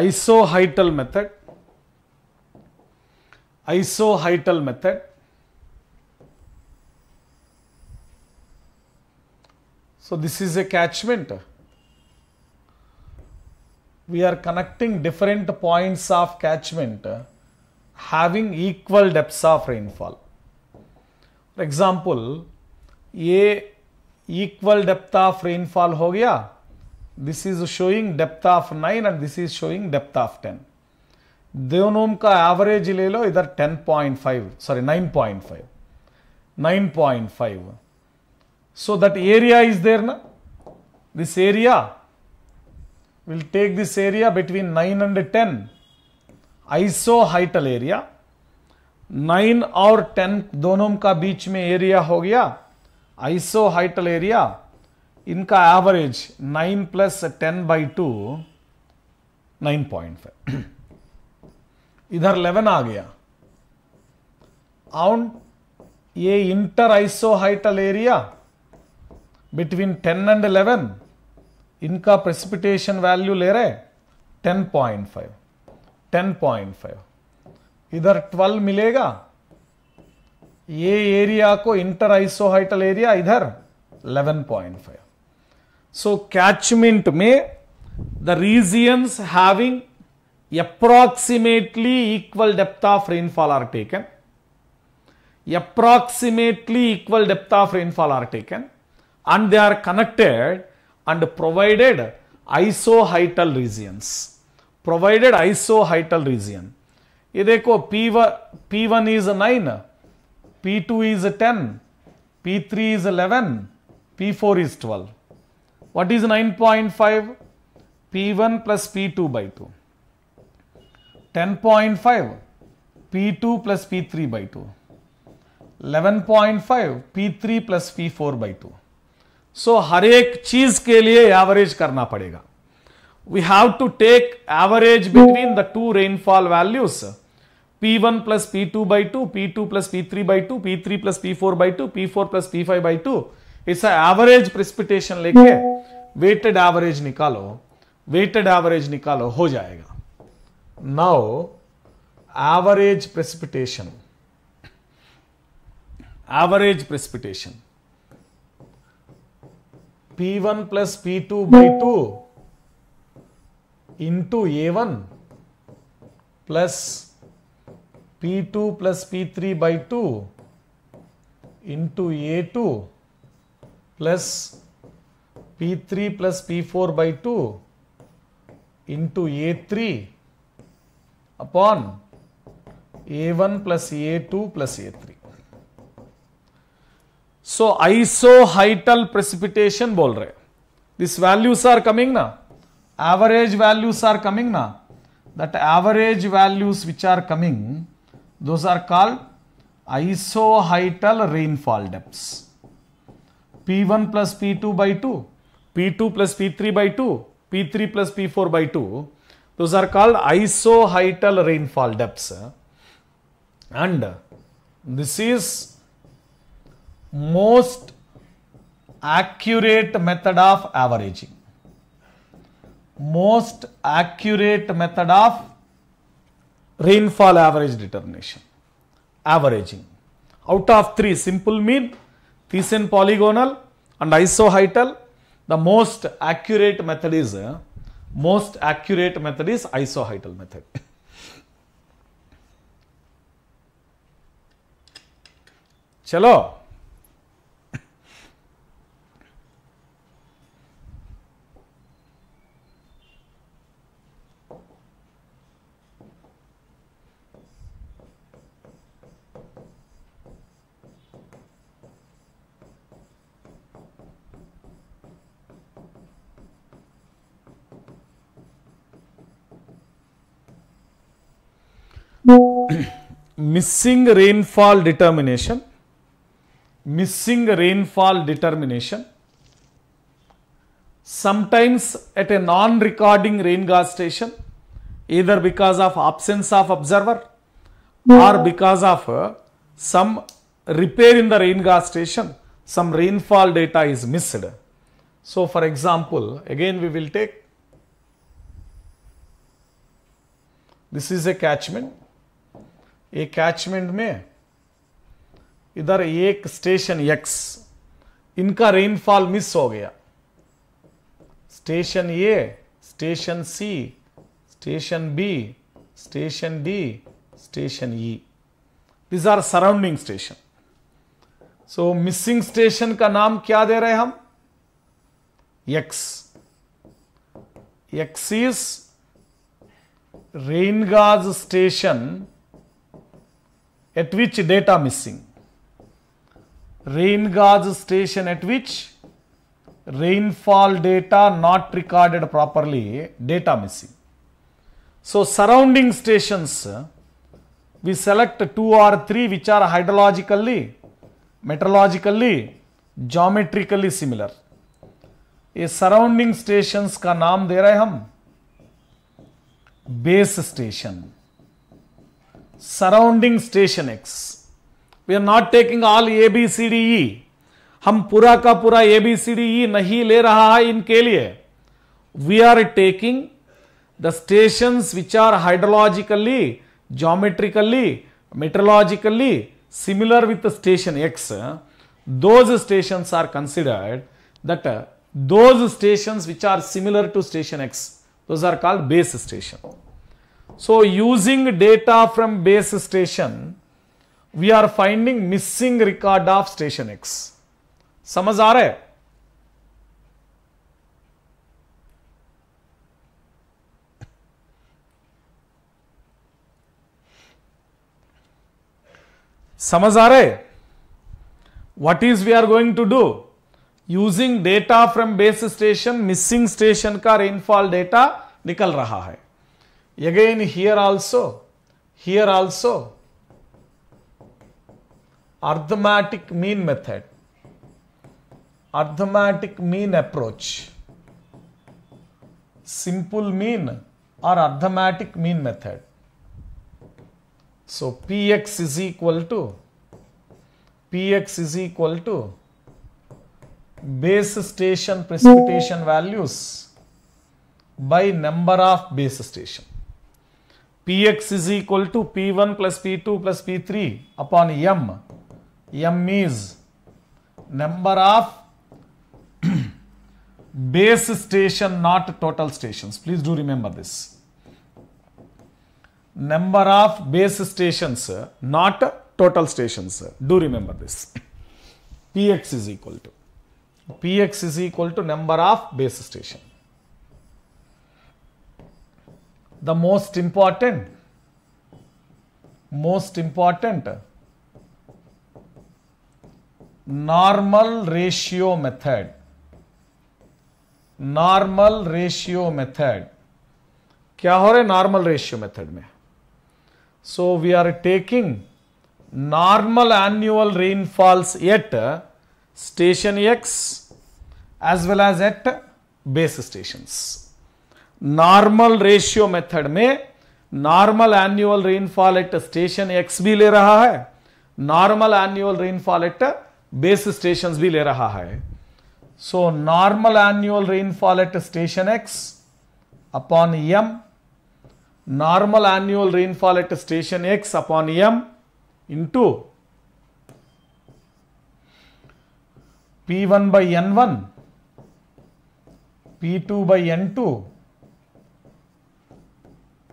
isohyetal method isohyetal method So, this is a catchment. We are connecting different points of catchment having equal depths of rainfall. For example, ये equal depth of rainfall ho gaya this is showing depth of 9 and this is showing depth of 10 दोनों का average ले लो इधर 10.5 point five sorry nine point So that area is there na? This area, will take this area between 9 and 10, isohytal area. 9 और 10 दोनों का बीच में area हो गया आइसोहाइटल एरिया इनका एवरेज 9 प्लस 10 बाई टू 9.5 इधर 11 आ गया ऑन ये inter isohyetal area between ten and eleven इनका प्रेसिपिटेशन वैल्यू ले रहे ten ten point five point five इधर ट्वेल्व मिलेगा ये एरिया को इंटर आइसोहाइटल एरिया इधर eleven point five so catchment में the regions having approximately equal depth of rainfall are taken approximately equal depth of rainfall are taken and they are connected and provided isohytal regions. Provided isohytal region. ये देखो P1, P1 is 9, P2 is 10, P3 is 11, P4 is 12. What is 9.5? P1 plus P2 by 2. 10.5 P2 plus P3 by 2. 11.5 P3 plus P4 by 2. सो हर एक चीज के लिए average करना पड़ेगा we have to take average between the two rainfall values P one plus P two by two P two plus P three by two P three plus P four by two P four plus P five by two इस average precipitation लेके weighted average निकालो weighted average निकालो हो जाएगा now average precipitation average precipitation P one plus P two by two into A one plus P two plus P three by two into A two plus P three plus P four by two into A three upon A one plus A two plus A three so isohyetal precipitation बोल रहे this values are coming ना average values are coming ना that average values which are coming those are called isohyetal rainfall depths P one plus P two by two P two plus P three by two P three plus P four by two those are called isohyetal rainfall depths and this is most accurate method of averaging most accurate method of rainfall average determination averaging out of three simple mean Thiessen polygonal and isohyetal the most accurate method is uh, most accurate method is isohyetal method चलो missing rainfall determination missing rainfall determination sometimes at a non-recording rain gauge station either because of absence of observer or because of uh, some repair in the rain gauge station some rainfall data is missed. So, for example, again we will take this is a catchment एक catchment में इधर एक station X इनका rainfall miss हो गया station A station C station B station D station E these are surrounding station so missing station का नाम क्या दे रहे हैं हम X X is rain gauge station at which data missing rain gauge station at which rainfall data not recorded properly data missing so surrounding stations we select two or three which are hydrologically meteorologically geometrically similar ये surrounding stations का नाम दे रहे हम base station surrounding station X we are not taking all A B C D E हम पूरा का पूरा ए बी सी डी ई नहीं ले रहा है इनके लिए we are taking the station which are hydrologically geometrically meteorologically similar with station X those station are considered that those station which are similar to station X those are called base station So using data from base station, we are finding missing record of station X. समझ आ रहा है समझ आ रहे what is we are going to do using data from base station missing station का rainfall data निकल रहा है Again here also, here also arithmetic mean method, arithmetic mean approach, simple mean or arithmetic mean method. So Px is equal to Px is equal to base station precipitation values by number of base station. P X is equal to P one plus P two plus P three upon m m is number of base station not total stations please do remember this number of base stations not total stations do remember this px is equal to px is equal to number of base station the most important most important normal ratio method normal ratio method क्या हो रहा है normal ratio method में so we are taking normal annual rainfalls at station X as well as at base stations. Normal ratio method में normal annual rainfall at station X भी ले रहा है normal annual rainfall at base station भी ले रहा है so normal annual rainfall at station X upon M normal annual rainfall at station X upon M into P one by N one P two by N two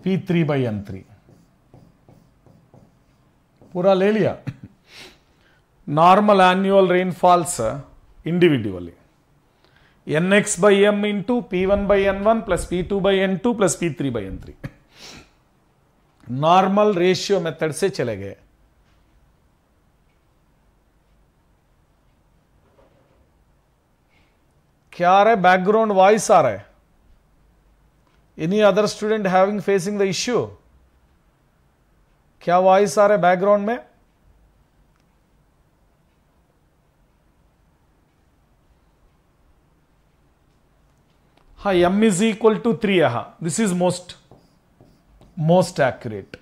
P three by N three पूरा ले लिया normal annual rainfalls individually N X by M into P one by N one plus P two by N two plus P three by N three normal ratio method से चले गए क्या आ रहा है background voice आ रहा है any other student having facing the issue क्या वॉइस आ रहे बैकग्राउंड में हा M is equal to three है this is most most accurate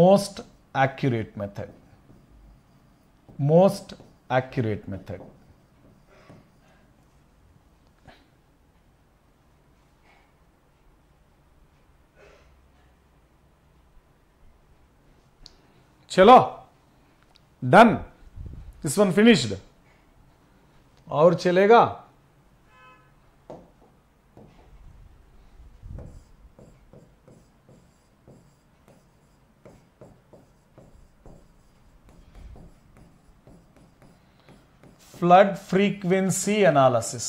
most accurate method most accurate method चलो डन दिस वन फिनिश्ड और चलेगा flood frequency analysis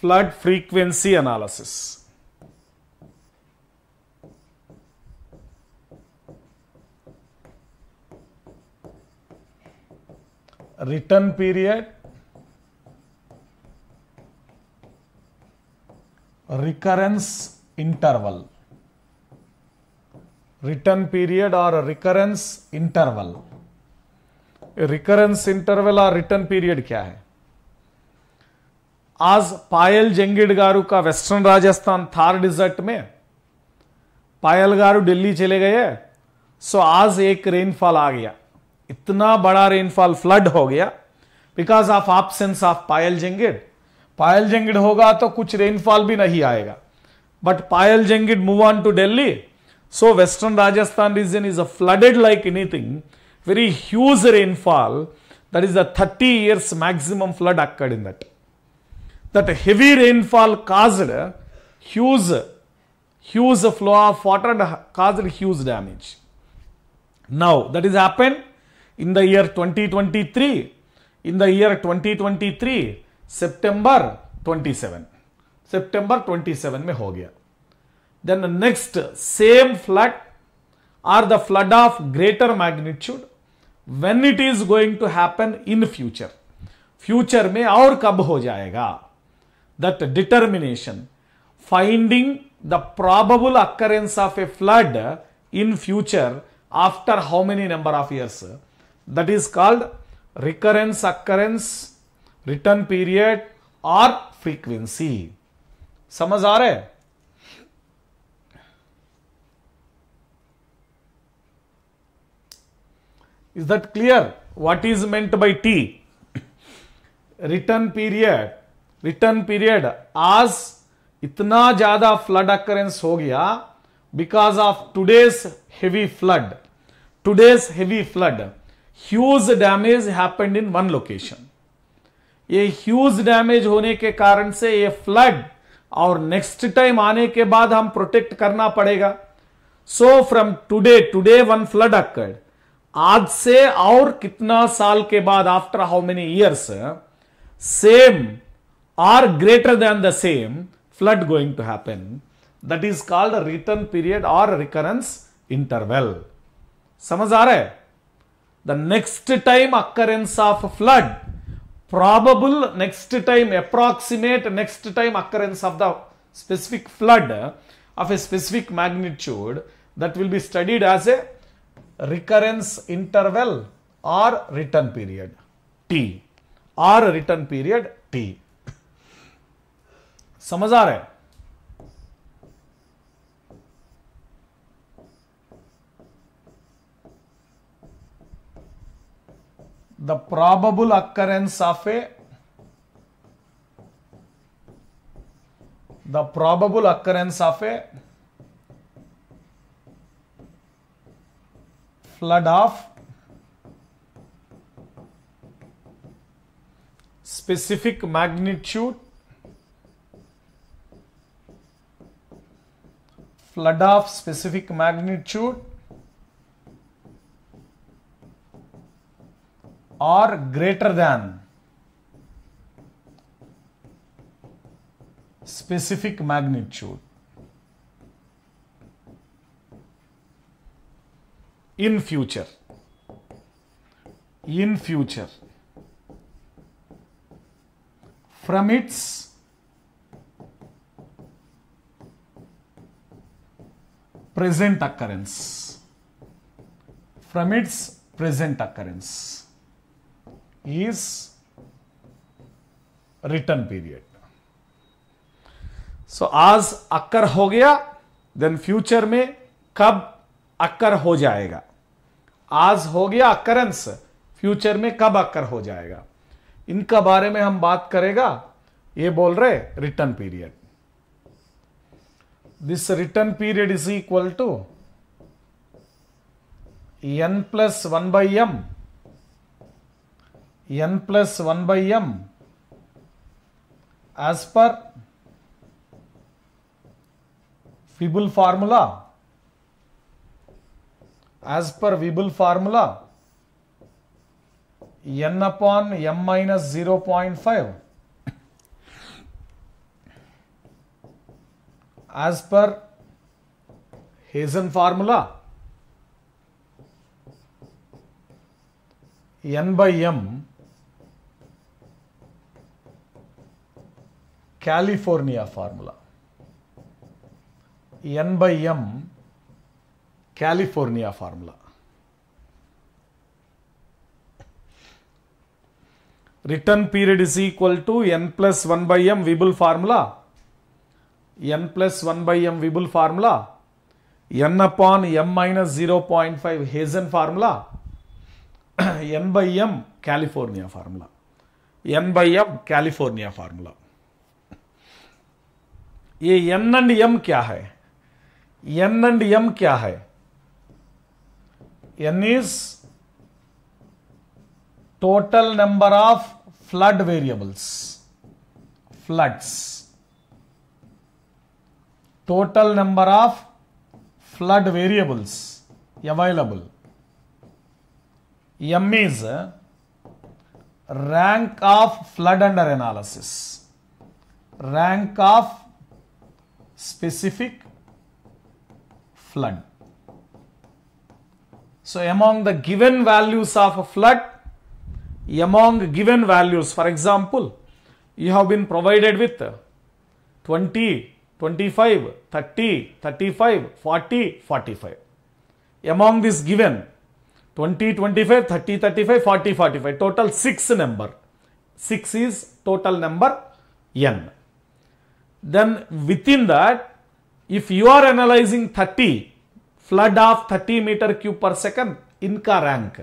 flood frequency analysis return period recurrence interval return period or recurrence interval recurrence interval और return period क्या है आज पायल जंगीड गारू का western Rajasthan Thar dessert में पायल गारू दिल्ली चले गए सो आज एक रेनफॉल आ गया इतना बड़ा रेनफॉल फ्लड हो गया because of absence of Payal Jangid Payal Jangid होगा तो कुछ रेनफॉल भी नहीं आएगा but Payal Jangid move on to daily so western Rajasthan region is a flooded like anything very huge rainfall that is a thirty years maximum flood occurred in that that heavy rainfall caused huge huge flow of water caused huge damage now that is happened in the year 2023 in the year 2023 september 27 september 27 mein ho gaya then the next same flood or the flood of greater magnitude when it is going to happen in future future mein aur kab ho jayega that determination finding the probable occurrence of a flood in future after how many number of years that is called recurrence occurrence return period or frequency samajh aa is that clear what is meant by t return period return period as itna jyada flood occurrence ho gaya because of today's heavy flood today's heavy flood huge damage happened in one location ये huge damage होने के कारण से ये flood और next time आने के बाद हम प्रोटेक्ट करना पड़ेगा so from today today one flood occurred आज से और कितना साल के बाद after how many years same or greater than the same flood going to happen that is called return period और रिकरेंस इंटरवेल समझ आ रहा है the next time occurrence of flood, probable next time, approximate next time occurrence of the specific flood of a specific magnitude that will be studied as a recurrence interval or return period T or return period T. समझ आ the probable occurrence of a the probable occurrence of a flood of specific magnitude flood of specific magnitude or greater than specific magnitude. in future in future from its present occurrence from its present occurrence is return period so आज occur हो गया then future में कब occur हो जाएगा आज हो गया अक्करेंस फ्यूचर में कब अक्कर हो जाएगा इनका बारे में हम बात करेगा ये बोल रहे return period this return period is equal to N plus one by M n plus 1 by m as per Fibble formula. As per Fibble formula, n upon m minus 0 0.5 as per Hazen formula n by m California formula. N by M California formula. Return period is equal to N plus 1 by M Weibull formula. N plus 1 by M Weibull formula. N upon M minus 0.5 Hazen formula. N by M California formula. N by M California formula. ये N and M क्या है N and M क्या है N is total number of flood variables floods total number of flood variables available M is rank of flood under analysis rank of specific flood. So, among the given values of a flood, among given values, for example, you have been provided with 20, 25, 30, 35, 40, 45. Among these given 20, 25, 30, 35, 40, 45, total 6 number. 6 is total number n. then within that, if you are analyzing 30, flood of 30 meter cube per second, इनका rank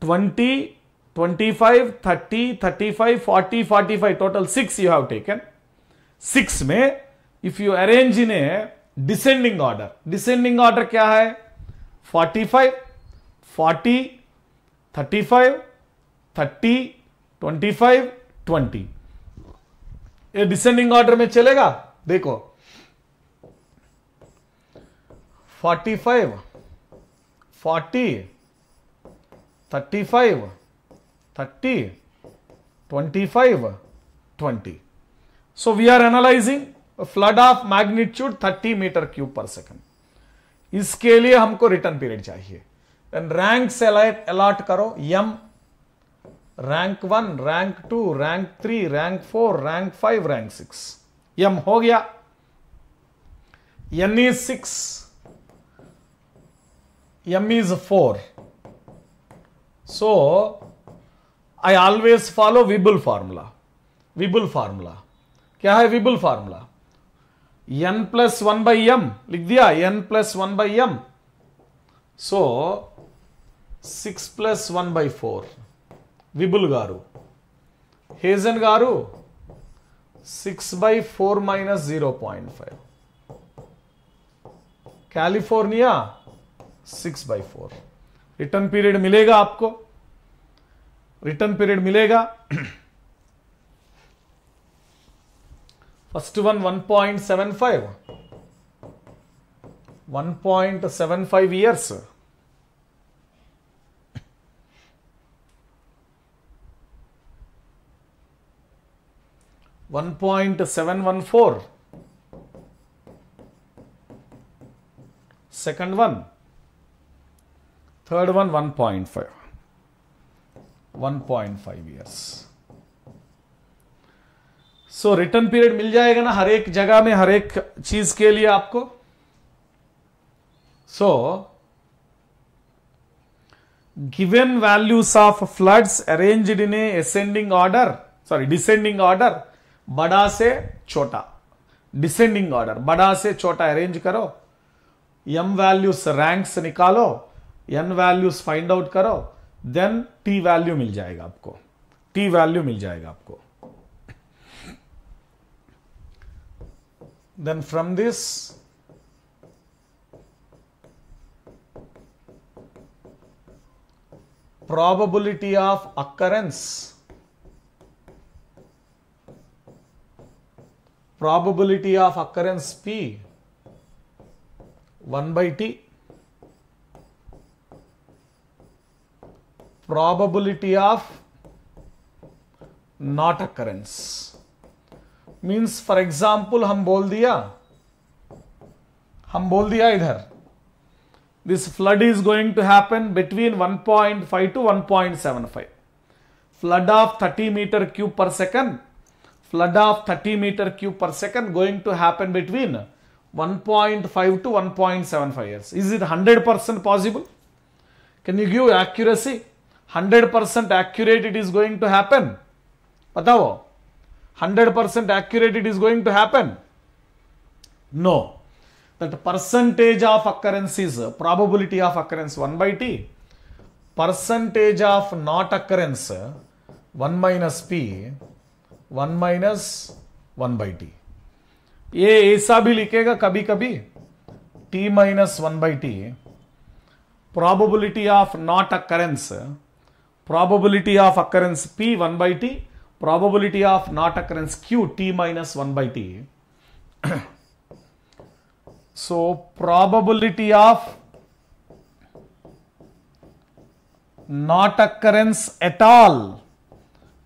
20, 25, 30, 35, 40, 45, total 6 you have taken. 6 में if you arrange in a descending order, descending order kya hai 45, 40, 35, 30, 25, 20. ये descending order में चलेगा देखो 45 40 35 30 25 20 so we are analyzing a flood of magnitude 30 meter cube per second इसके लिए हमको return period चाहिए rank से अलॉट करो M rank one rank two rank three rank four rank five rank six M हो गया N is six M is four so I always follow Weibull formula Weibull formula क्या है Weibull formula N plus one by M लिख दिया N plus one by M so six plus one by four Weibull గారు Hazen గారు six by four minus zero point five California six by four return period मिलेगा आपको return period मिलेगा first one one point seven five one point seven five years 1.714 second one third one 1.5 1.5 years सो रिटर्न पीरियड मिल जाएगा ना हर एक जगह में हर एक चीज के लिए आपको so given values of floods arranged in a ascending order sorry descending order बड़ा से छोटा डिसेंडिंग ऑर्डर बड़ा से छोटा अरेंज करो एम वैल्यूस रैंक्स निकालो एन वैल्यूस फाइंड आउट करो देन टी वैल्यू मिल जाएगा आपको टी वैल्यू मिल जाएगा आपको then from this probability of occurrence probability of occurrence P 1 by T probability of not occurrence means for example हम बोल दिया हम बोल दिया इधर this flood is going to happen between 1.5 to 1.75 flood of 30 meter cube per second flood of 30 meter cube per second going to happen between 1.5 to 1.75 years. Is it 100% possible? Can you give accuracy? 100% accurate it is going to happen. Batao. 100% accurate it is going to happen. No. That percentage of occurrence is probability of occurrence 1 by t. Percentage of not occurrence 1 minus p one minus one by T ये ऐसा भी लिखेगा कभी कभी T minus one by T probability of not occurrence probability of occurrence P one by T probability of not occurrence Q T minus one by T so probability of not occurrence at all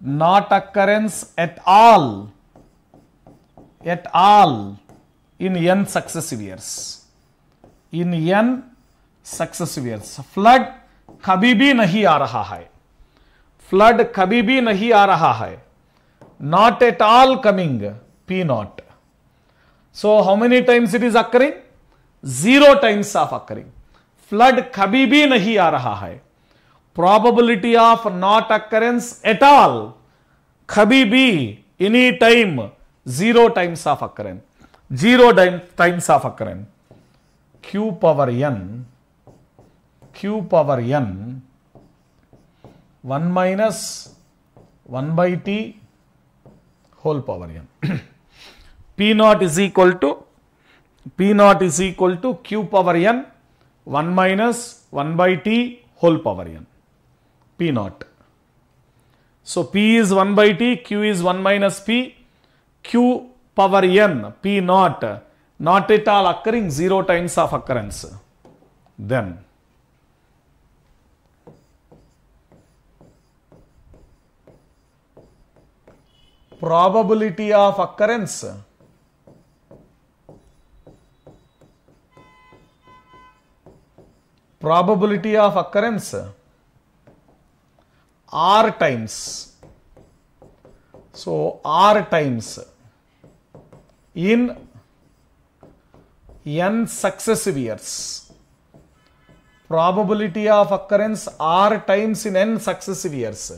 not occurrence at all, at all in n successive years. In n successive years. Flood कभी भी nahi आ raha hai, flood, कभी भी nahi आ raha hai, not at all coming p naught so how many times it is occurring zero times of occurring flood कभी भी nahi आ raha hai probability of not occurrence at all. Khabi B, any time, 0 times of occurrence. 0 times of occurrence. Q power n, Q power n, 1 minus 1 by t whole power n. P naught is equal to, P naught is equal to Q power n, 1 minus 1 by t whole power n. P naught. So, P is 1 by T, Q is 1 minus P, Q power N, P naught, not at all occurring 0 times of occurrence. Then, probability of occurrence probability of occurrence r times. So, r times in n successive years. Probability of occurrence r times in n successive years.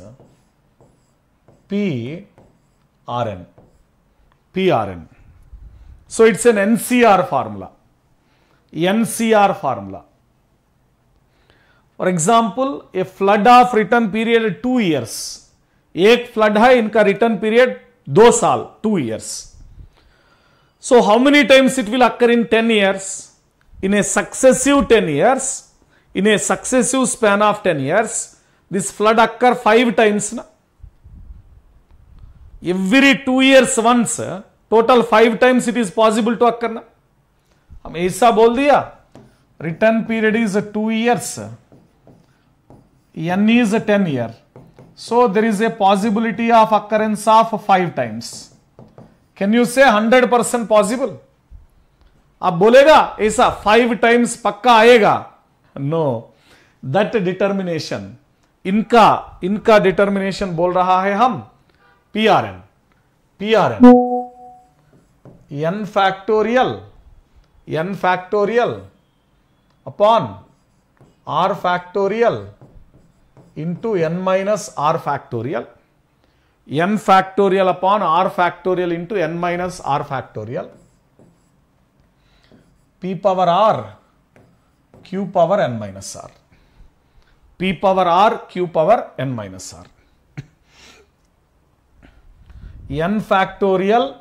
P rn. So, it is an NCR formula. NCR formula. For example a flood of return period two years एक फ्लड है इनका return period दो साल two years so how many times it will occur in ten years in a successive ten years in a successive span of ten years this flood occur five times ना every two years once total five times it is possible to occur ना हम ऐसा बोल दिया return period is two years n is 10 year. So there is a possibility of occurrence of 5 times. Can you say 100% possible? आप बोलेगा ऐसा five times पक्का आएगा नो दट डिटर्मिनेशन इनका इनका डिटर्मिनेशन बोल रहा है हम P R N P R N N factorial N factorial upon R factorial into n minus r factorial, n factorial upon r factorial into n minus r factorial, p power r q power n minus r, p power r q power n minus r, n factorial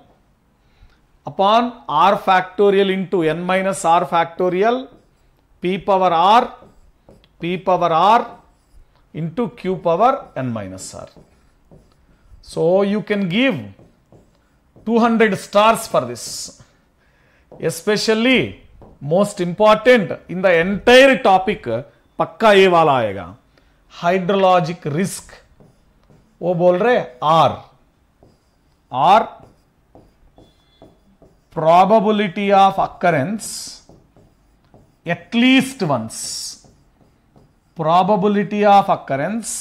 upon r factorial into n minus r factorial p power r p power r into q power n minus r. So, you can give 200 stars for this, especially most important in the entire topic pakka ye wala आएगा Hydrologic risk. वो बोल रहे R, R probability of occurrence at least once probability of occurrence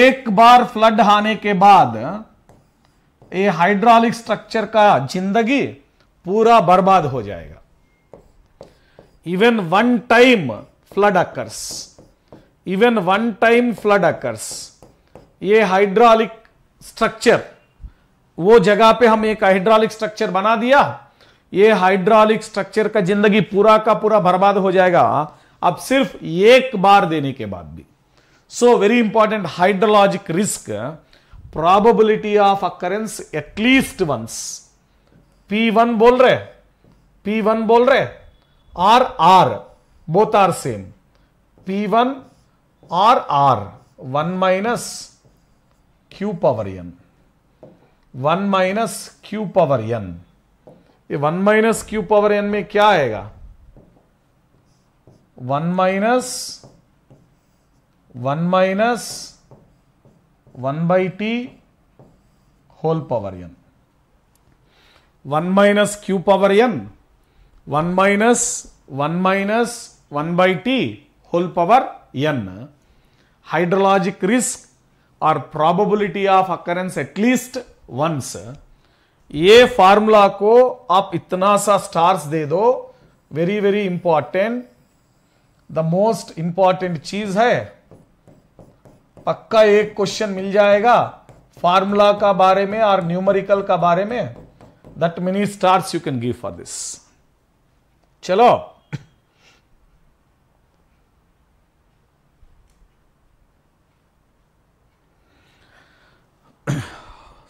एक बार flood आने के बाद ये हाइड्रोलिक स्ट्रक्चर का जिंदगी पूरा बर्बाद हो जाएगा even one time flood occurs even one time flood occurs ये हाइड्रोलिक स्ट्रक्चर वो जगह पे हम एक हाइड्रोलिक स्ट्रक्चर बना दिया ये हाइड्रोलिक स्ट्रक्चर का जिंदगी पूरा का पूरा बर्बाद हो जाएगा अब सिर्फ एक बार देने के बाद भी so very important hydrologic risk probability of occurrence at least once P one बोल रहे पी वन बोल रहे R R both are same P one R R one minus Q power N one minus Q power N ये one minus Q power N में क्या आएगा 1 minus 1 minus 1 by t whole power n. 1 minus q power n 1 minus 1 minus 1 by t whole power n. Hydrologic risk or probability of occurrence at least once. ये formula को आप इतना सा stars दे दो Very very important. The most important चीज है पक्का एक क्वेश्चन मिल जाएगा फार्मूला का बारे में और न्यूमेरिकल का बारे में that many stars you can give for this. Chalo.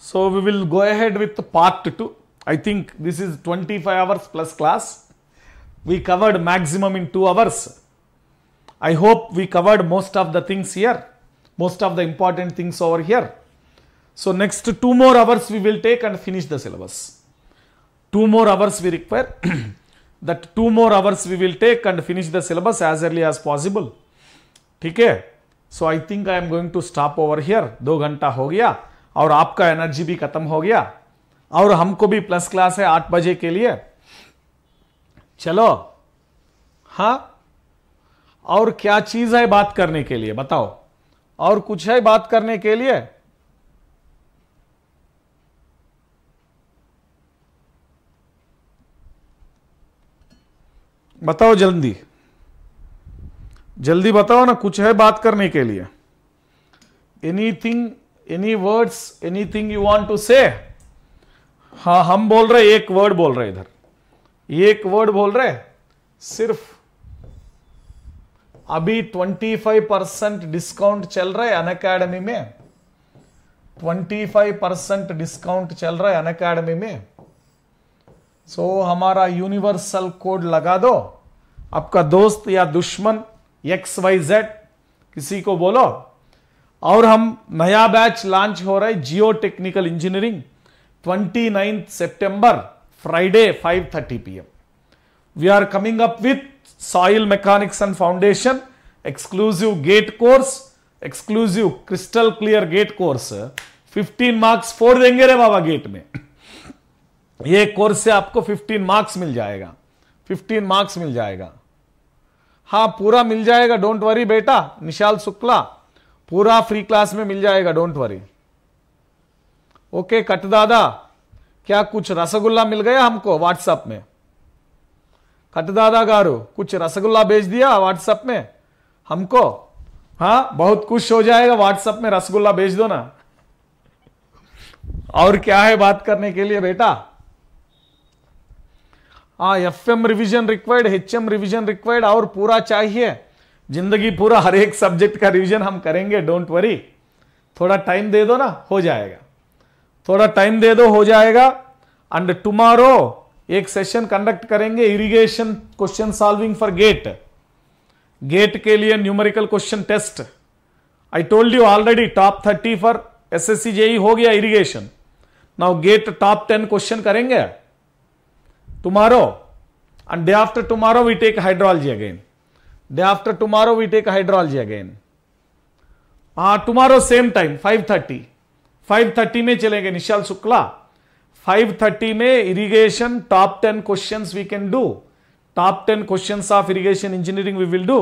so we will go ahead with part 2. I think this is 25 hours plus class. We covered maximum in 2 hours. I hope we covered most of the things here, most of the important things over here. So next two more hours we will take and finish the syllabus. Two more hours we require. that two more hours we will take and finish the syllabus as early as possible. theek hai so i think i am going to stop over here here ghanta ho gaya aur aapka energy bhi khatam ho gaya aur humko bhi plus class hai 8 baje ke liye chalo ha huh? और क्या चीज है बात करने के लिए बताओ और कुछ है बात करने के लिए बताओ जल्दी जल्दी बताओ ना कुछ है बात करने के लिए anything any words anything you want to say हाँ हम बोल रहे एक वर्ड बोल रहे इधर एक वर्ड बोल रहे सिर्फ अभी 25 परसेंट डिस्काउंट चल रहा है अनकेडमी में 25 परसेंट डिस्काउंट चल रहा है अन अकेडमी में सो so, हमारा यूनिवर्सल कोड लगा दो आपका दोस्त या दुश्मन एक्स वाई जेड किसी को बोलो और हम नया बैच लॉन्च हो रहा है जियो टेक्निकल इंजीनियरिंग 29 सितंबर Friday 5:30 PM we are coming up with soil mechanics and foundation, exclusive gate course, exclusive crystal clear gate course. 15 marks four देंगे रे बाबा गेट में ये कोर्स से आपको 15 मार्क्स मिल जाएगा 15 मार्क्स मिल जाएगा हाँ पूरा मिल जाएगा डोंट वरी बेटा निशाल शुक्ला पूरा फ्री क्लास में मिल जाएगा डोंट वरी ओके कट दादा क्या कुछ रसगुल्ला मिल गया हमको व्हाट्सएप में खटदादा गारु कुछ रसगुल्ला भेज दिया व्हाट्सएप में हमको हाँ बहुत खुश हो जाएगा व्हाट्सएप में रसगुल्ला भेज दो ना और क्या है बात करने के लिए बेटा हाँ F M revision required H M revision required और पूरा चाहिए जिंदगी पूरा हर एक सब्जेक्ट का रिविजन हम करेंगे डोंट वरी थोड़ा टाइम दे दो ना हो जाएगा थोड़ा टाइम दे दो हो जाएगा एंड टुमारो एक सेशन कंडक्ट करेंगे irrigation question solving for GATE GATE के लिए numerical question test I told you already top thirty for SSC S C जेई हो गया irrigation now GATE top ten question करेंगे tomorrow and day after tomorrow we take hydrology again day after tomorrow we take hydrology again हाँ tomorrow same time five thirty five thirty में चलेंगे निशाल शुक्ला 5:30 में irrigation top 10 questions do top ten top 10 questions of irrigation engineering we will do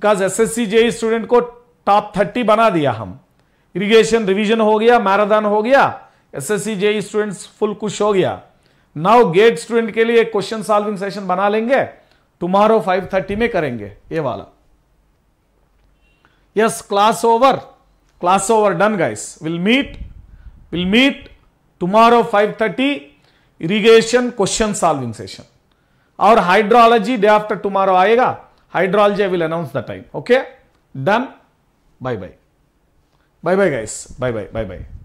because SSC JE student को top 30 बना दिया हम irrigation revision हो गया मैराथन हो गया एसएससी जेई स्टूडेंट्स फुल खुश हो गया नाउ गेट स्टूडेंट के लिए क्वेश्चन सॉल्विंग सेशन बना लेंगे टुमारो 5:30 में करेंगे ये वाला yes class over class over done guys will meet will meet tomorrow 5.30 irrigation question solving session. Our hydrology day after tomorrow aega. Hydrology I will announce the time. Okay? Done? Bye-bye. Bye-bye guys. Bye-bye. Bye-bye.